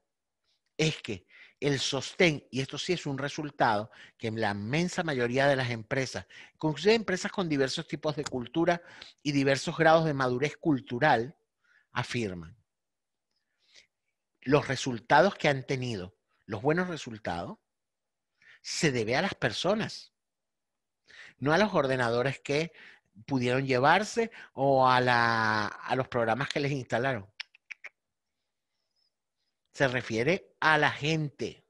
es que el sostén, y esto sí es un resultado que en la inmensa mayoría de las empresas, inclusive empresas con diversos tipos de cultura y diversos grados de madurez cultural, afirman. Los resultados que han tenido, los buenos resultados, se debe a las personas, no a los ordenadores que pudieron llevarse o a, a los programas que les instalaron se refiere a la gente,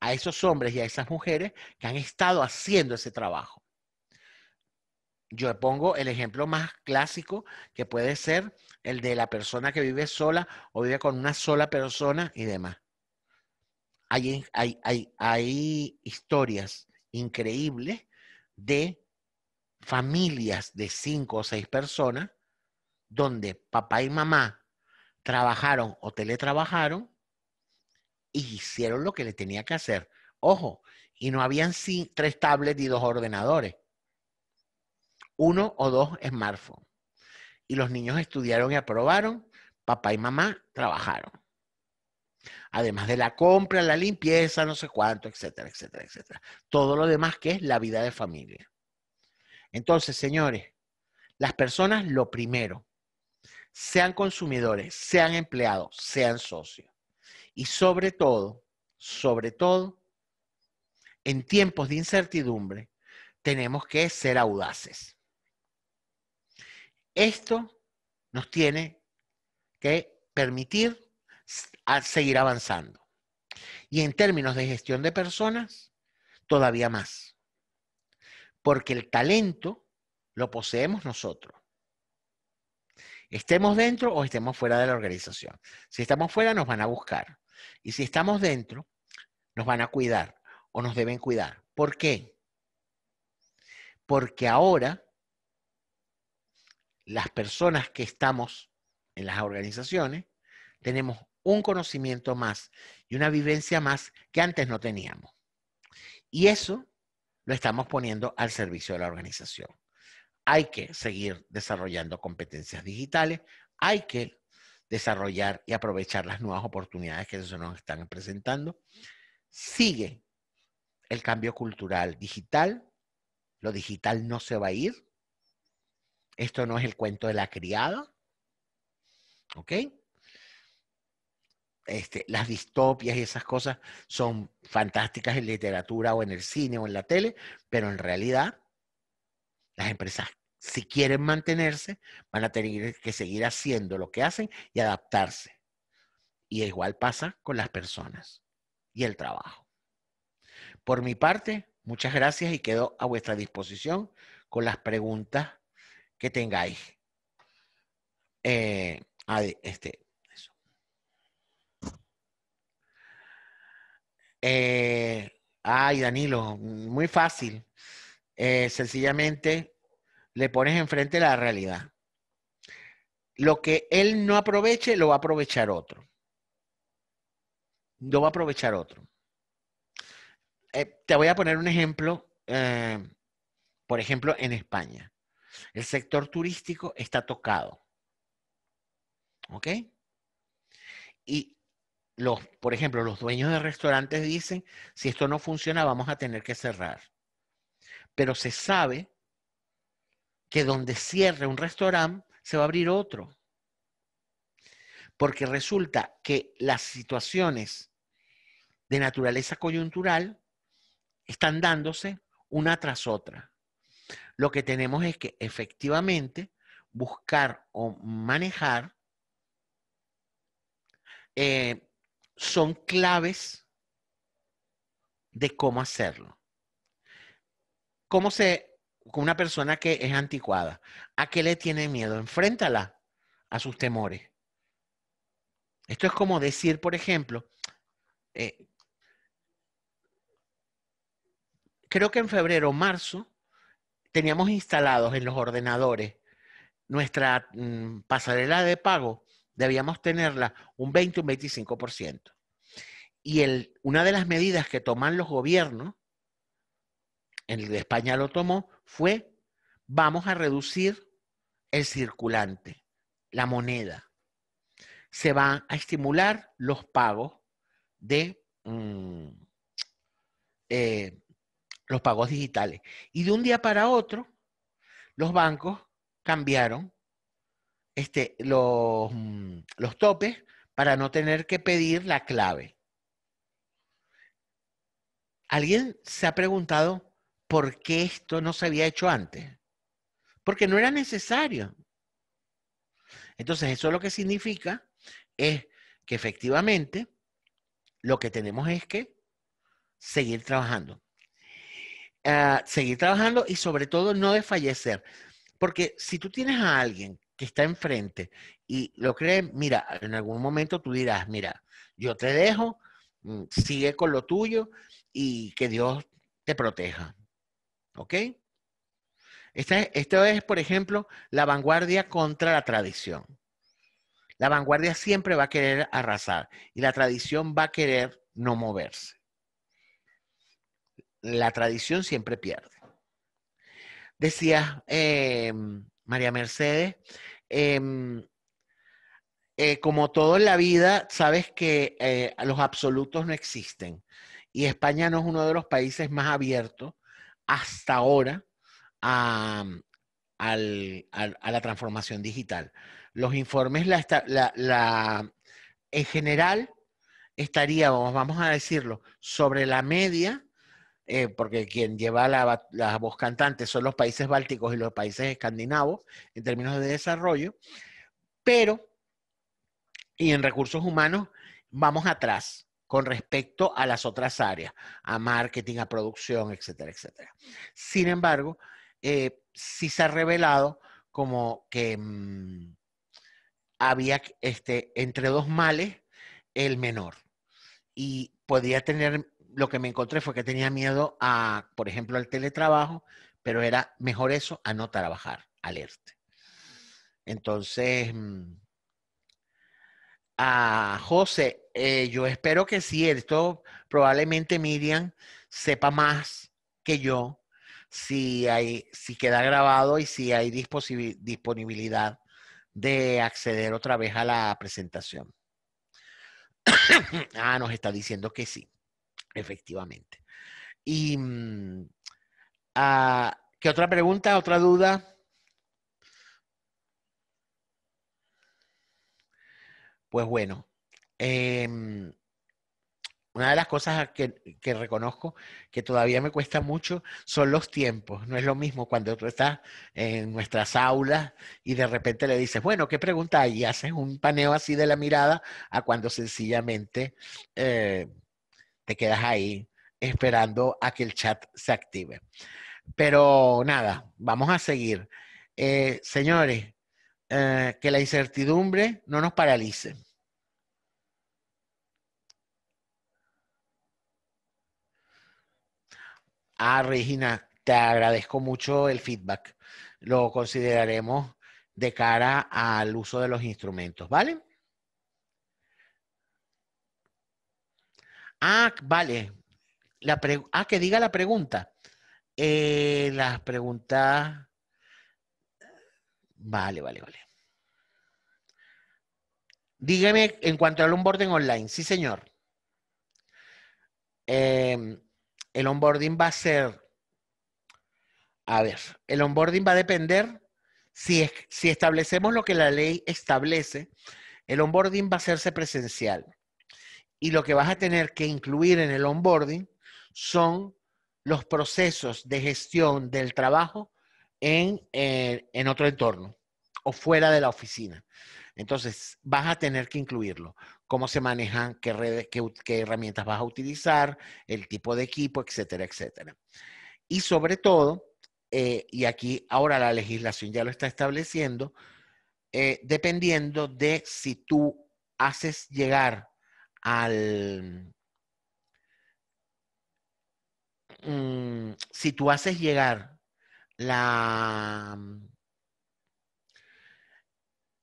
a esos hombres y a esas mujeres que han estado haciendo ese trabajo. Yo pongo el ejemplo más clásico que puede ser el de la persona que vive sola o vive con una sola persona y demás. Hay, hay, historias increíbles de familias de cinco o seis personas donde papá y mamá trabajaron o teletrabajaron y hicieron lo que le tenía que hacer. Ojo, y no habían tres tablets y dos ordenadores. Uno o dos smartphones. Y los niños estudiaron y aprobaron, papá y mamá trabajaron. Además de la compra, la limpieza, no sé cuánto, etcétera, etcétera, etcétera. Todo lo demás que es la vida de familia. Entonces, señores, las personas lo primero, sean consumidores, sean empleados, sean socios. Y sobre todo, sobre todo, en tiempos de incertidumbre, tenemos que ser audaces. Esto nos tiene que permitir seguir avanzando. Y en términos de gestión de personas, todavía más. Porque el talento lo poseemos nosotros estemos dentro o estemos fuera de la organización. Si estamos fuera, nos van a buscar. Y si estamos dentro, nos van a cuidar o nos deben cuidar. ¿Por qué? Porque ahora las personas que estamos en las organizaciones tenemos un conocimiento más y una vivencia más que antes no teníamos. Y eso lo estamos poniendo al servicio de la organización hay que seguir desarrollando competencias digitales, hay que desarrollar y aprovechar las nuevas oportunidades que se nos están presentando. Sigue el cambio cultural digital, lo digital no se va a ir, esto no es el cuento de la criada, ¿ok? Este, las distopias y esas cosas son fantásticas en literatura o en el cine o en la tele, pero en realidad las empresas si quieren mantenerse, van a tener que seguir haciendo lo que hacen y adaptarse. Y igual pasa con las personas y el trabajo. Por mi parte, muchas gracias y quedo a vuestra disposición con las preguntas que tengáis. Eh, ah, este, eh, ay, Danilo, muy fácil. Eh, sencillamente le pones enfrente la realidad. Lo que él no aproveche, lo va a aprovechar otro. Lo va a aprovechar otro. Eh, te voy a poner un ejemplo, eh, por ejemplo, en España. El sector turístico está tocado. ¿Ok? Y los, por ejemplo, los dueños de restaurantes dicen, si esto no funciona, vamos a tener que cerrar. Pero se sabe que donde cierre un restaurante se va a abrir otro. Porque resulta que las situaciones de naturaleza coyuntural están dándose una tras otra. Lo que tenemos es que efectivamente buscar o manejar eh, son claves de cómo hacerlo. ¿Cómo se con una persona que es anticuada. ¿A qué le tiene miedo? Enfréntala a sus temores. Esto es como decir, por ejemplo, eh, creo que en febrero o marzo teníamos instalados en los ordenadores nuestra mm, pasarela de pago, debíamos tenerla un 20, un 25%. Y el, una de las medidas que toman los gobiernos, el de España lo tomó, fue, vamos a reducir el circulante, la moneda. Se van a estimular los pagos de mm, eh, los pagos digitales. Y de un día para otro, los bancos cambiaron este, los mm, topes para no tener que pedir la clave. ¿Alguien se ha preguntado por qué esto no se había hecho antes. Porque no era necesario. Entonces, eso lo que significa es que efectivamente lo que tenemos es que seguir trabajando. Ah, seguir trabajando y sobre todo no desfallecer. Porque si tú tienes a alguien que está enfrente y lo cree, mira, en algún momento tú dirás, mira, yo te dejo, mm, sigue con lo tuyo y que Dios te proteja. ¿Ok? esto es, por ejemplo, la vanguardia contra la tradición. La vanguardia siempre va a querer arrasar y la tradición va a querer no moverse. La tradición siempre pierde. Decía em, María Mercedes, em, eh, como todo en la vida, sabes que eh, los absolutos no existen y España no es uno de los países más abiertos hasta ahora a, la transformación digital. Los informes, en general, estarían, vamos a decirlo, sobre la media, eh, porque quien lleva la, voz cantante son los países bálticos y los países escandinavos en términos de desarrollo, pero, y en recursos humanos, vamos atrás con respecto a las otras áreas, a marketing, a producción, etcétera, etcétera. Sin embargo, eh, sí se ha revelado como que mm, había este, entre dos males el menor. Y podía tener, lo que me encontré fue que tenía miedo a, por ejemplo, al teletrabajo, pero era mejor eso a no trabajar, Alerte. Entonces... Mm, a ah, José, eh, yo espero que sí, esto probablemente Miriam sepa más que yo si, hay, si queda grabado y si hay disponibilidad de acceder otra vez a la presentación. *coughs* ah, nos está diciendo que sí, efectivamente. ¿Y mm, ah, qué otra pregunta, otra duda? Pues bueno, em, una de las cosas que, reconozco que todavía me cuesta mucho son los tiempos. No es lo mismo cuando tú estás en nuestras aulas y de repente le dices, bueno, ¿qué pregunta? Hay? Y haces un paneo así de la mirada a cuando sencillamente eh, te quedas ahí esperando a que el chat se active. Pero nada, vamos a seguir. Eh, señores, eh, que la incertidumbre no nos paralice. Ah, Regina, te agradezco mucho el feedback. Lo consideraremos de cara al uso de los instrumentos, ¿vale? Ah, vale. La ah, que diga la pregunta. Eh, las preguntas. Vale, vale, vale. Dígame en cuanto al onboarding online. Sí, señor. Eh, el onboarding va a ser, a ver, el onboarding va a depender, si, si establecemos lo que la ley establece, el onboarding va a hacerse presencial. Y lo que vas a tener que incluir en el onboarding son los procesos de gestión del trabajo en, eh, en, otro entorno o fuera de la oficina. Entonces, vas a tener que incluirlo cómo se manejan, qué redes, qué, herramientas vas a utilizar, el tipo de equipo, etcétera, etcétera. Y sobre todo, eh, y aquí ahora la legislación ya lo está estableciendo, eh, dependiendo de si tú haces llegar al... Mm, si tú haces llegar la... Mm,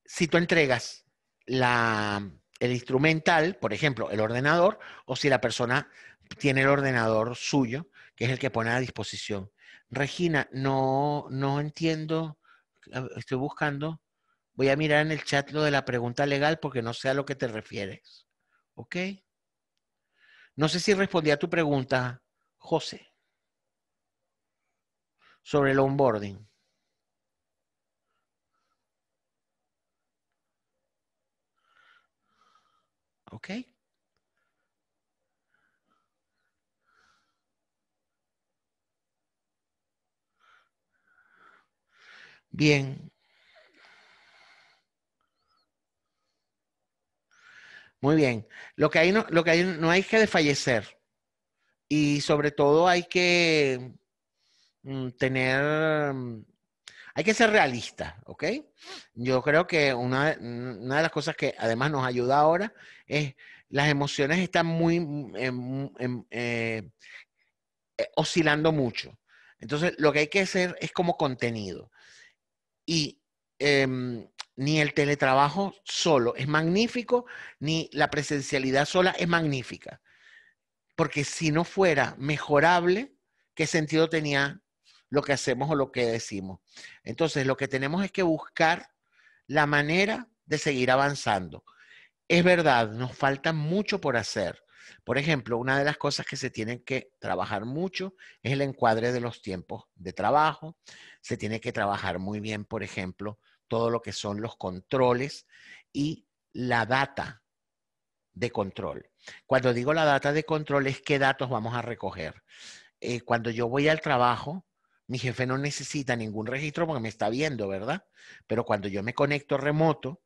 si tú entregas la el instrumental, por ejemplo, el ordenador, o si la persona tiene el ordenador suyo, que es el que pone a disposición. Regina, no, entiendo, estoy buscando, voy a mirar en el chat lo de la pregunta legal porque no sé a lo que te refieres. ¿Ok? No sé si respondí a tu pregunta, José, sobre el onboarding. ¿Ok? Bien. Muy bien. Lo que hay no, lo que hay, no hay que desfallecer. Y sobre todo hay que mm, tener mm, hay que ser realistas, ¿ok? Yo creo que una, de las cosas que además nos ayuda ahora es las emociones están muy em, em, eh, eh, oscilando mucho. Entonces, lo que hay que hacer es como contenido. Y em, ni el teletrabajo solo es magnífico, ni la presencialidad sola es magnífica. Porque si no fuera mejorable, ¿qué sentido tenía lo que hacemos o lo que decimos. Entonces, lo que tenemos es que buscar la manera de seguir avanzando. Es verdad, nos falta mucho por hacer. Por ejemplo, una de las cosas que se tienen que trabajar mucho es el encuadre de los tiempos de trabajo. Se tiene que trabajar muy bien, por ejemplo, todo lo que son los controles y la data de control. Cuando digo la data de control es qué datos vamos a recoger. Eh, cuando yo voy al trabajo, mi jefe no necesita ningún registro porque me está viendo, ¿verdad? Pero cuando yo me conecto remoto,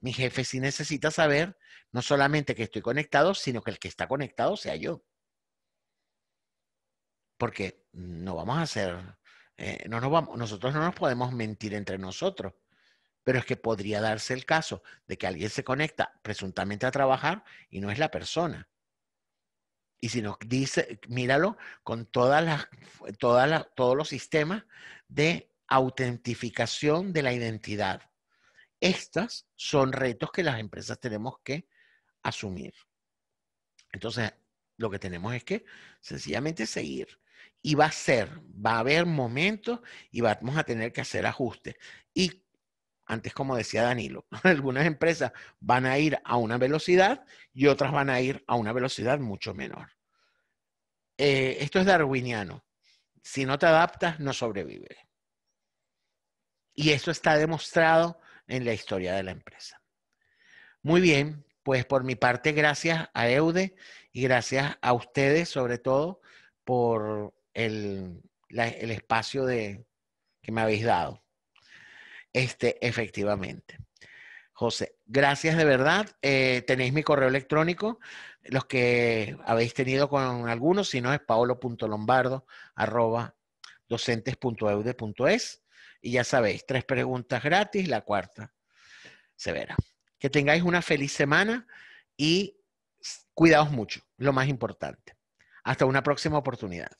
mi jefe sí necesita saber no solamente que estoy conectado, sino que el que está conectado sea yo. Porque no vamos a hacer, eh, no vamos, nosotros no nos podemos mentir entre nosotros, pero es que podría darse el caso de que alguien se conecta presuntamente a trabajar y no es la persona. Y si nos dice, míralo con todas las, todas todos los sistemas de autentificación de la identidad. Estas son retos que las empresas tenemos que asumir. Entonces, lo que tenemos es que sencillamente seguir. Y va a ser, va a haber momentos y vamos a tener que hacer ajustes. Y antes como decía Danilo, *laughs* algunas empresas van a ir a una velocidad y otras van a ir a una velocidad mucho menor. Eh, esto es darwiniano. Si no te adaptas, no sobrevives. Y eso está demostrado en la historia de la empresa. Muy bien, pues por mi parte, gracias a EUDE y gracias a ustedes, sobre todo, por el, el espacio de, que me habéis dado. Este, efectivamente. José, gracias de verdad. Eh, tenéis mi correo electrónico, los que habéis tenido con algunos, si no es paolo.lombardo arroba docentes.eude.es. Y ya sabéis, tres preguntas gratis, la cuarta se Que tengáis una feliz semana y cuidaos mucho, lo más importante. Hasta una próxima oportunidad.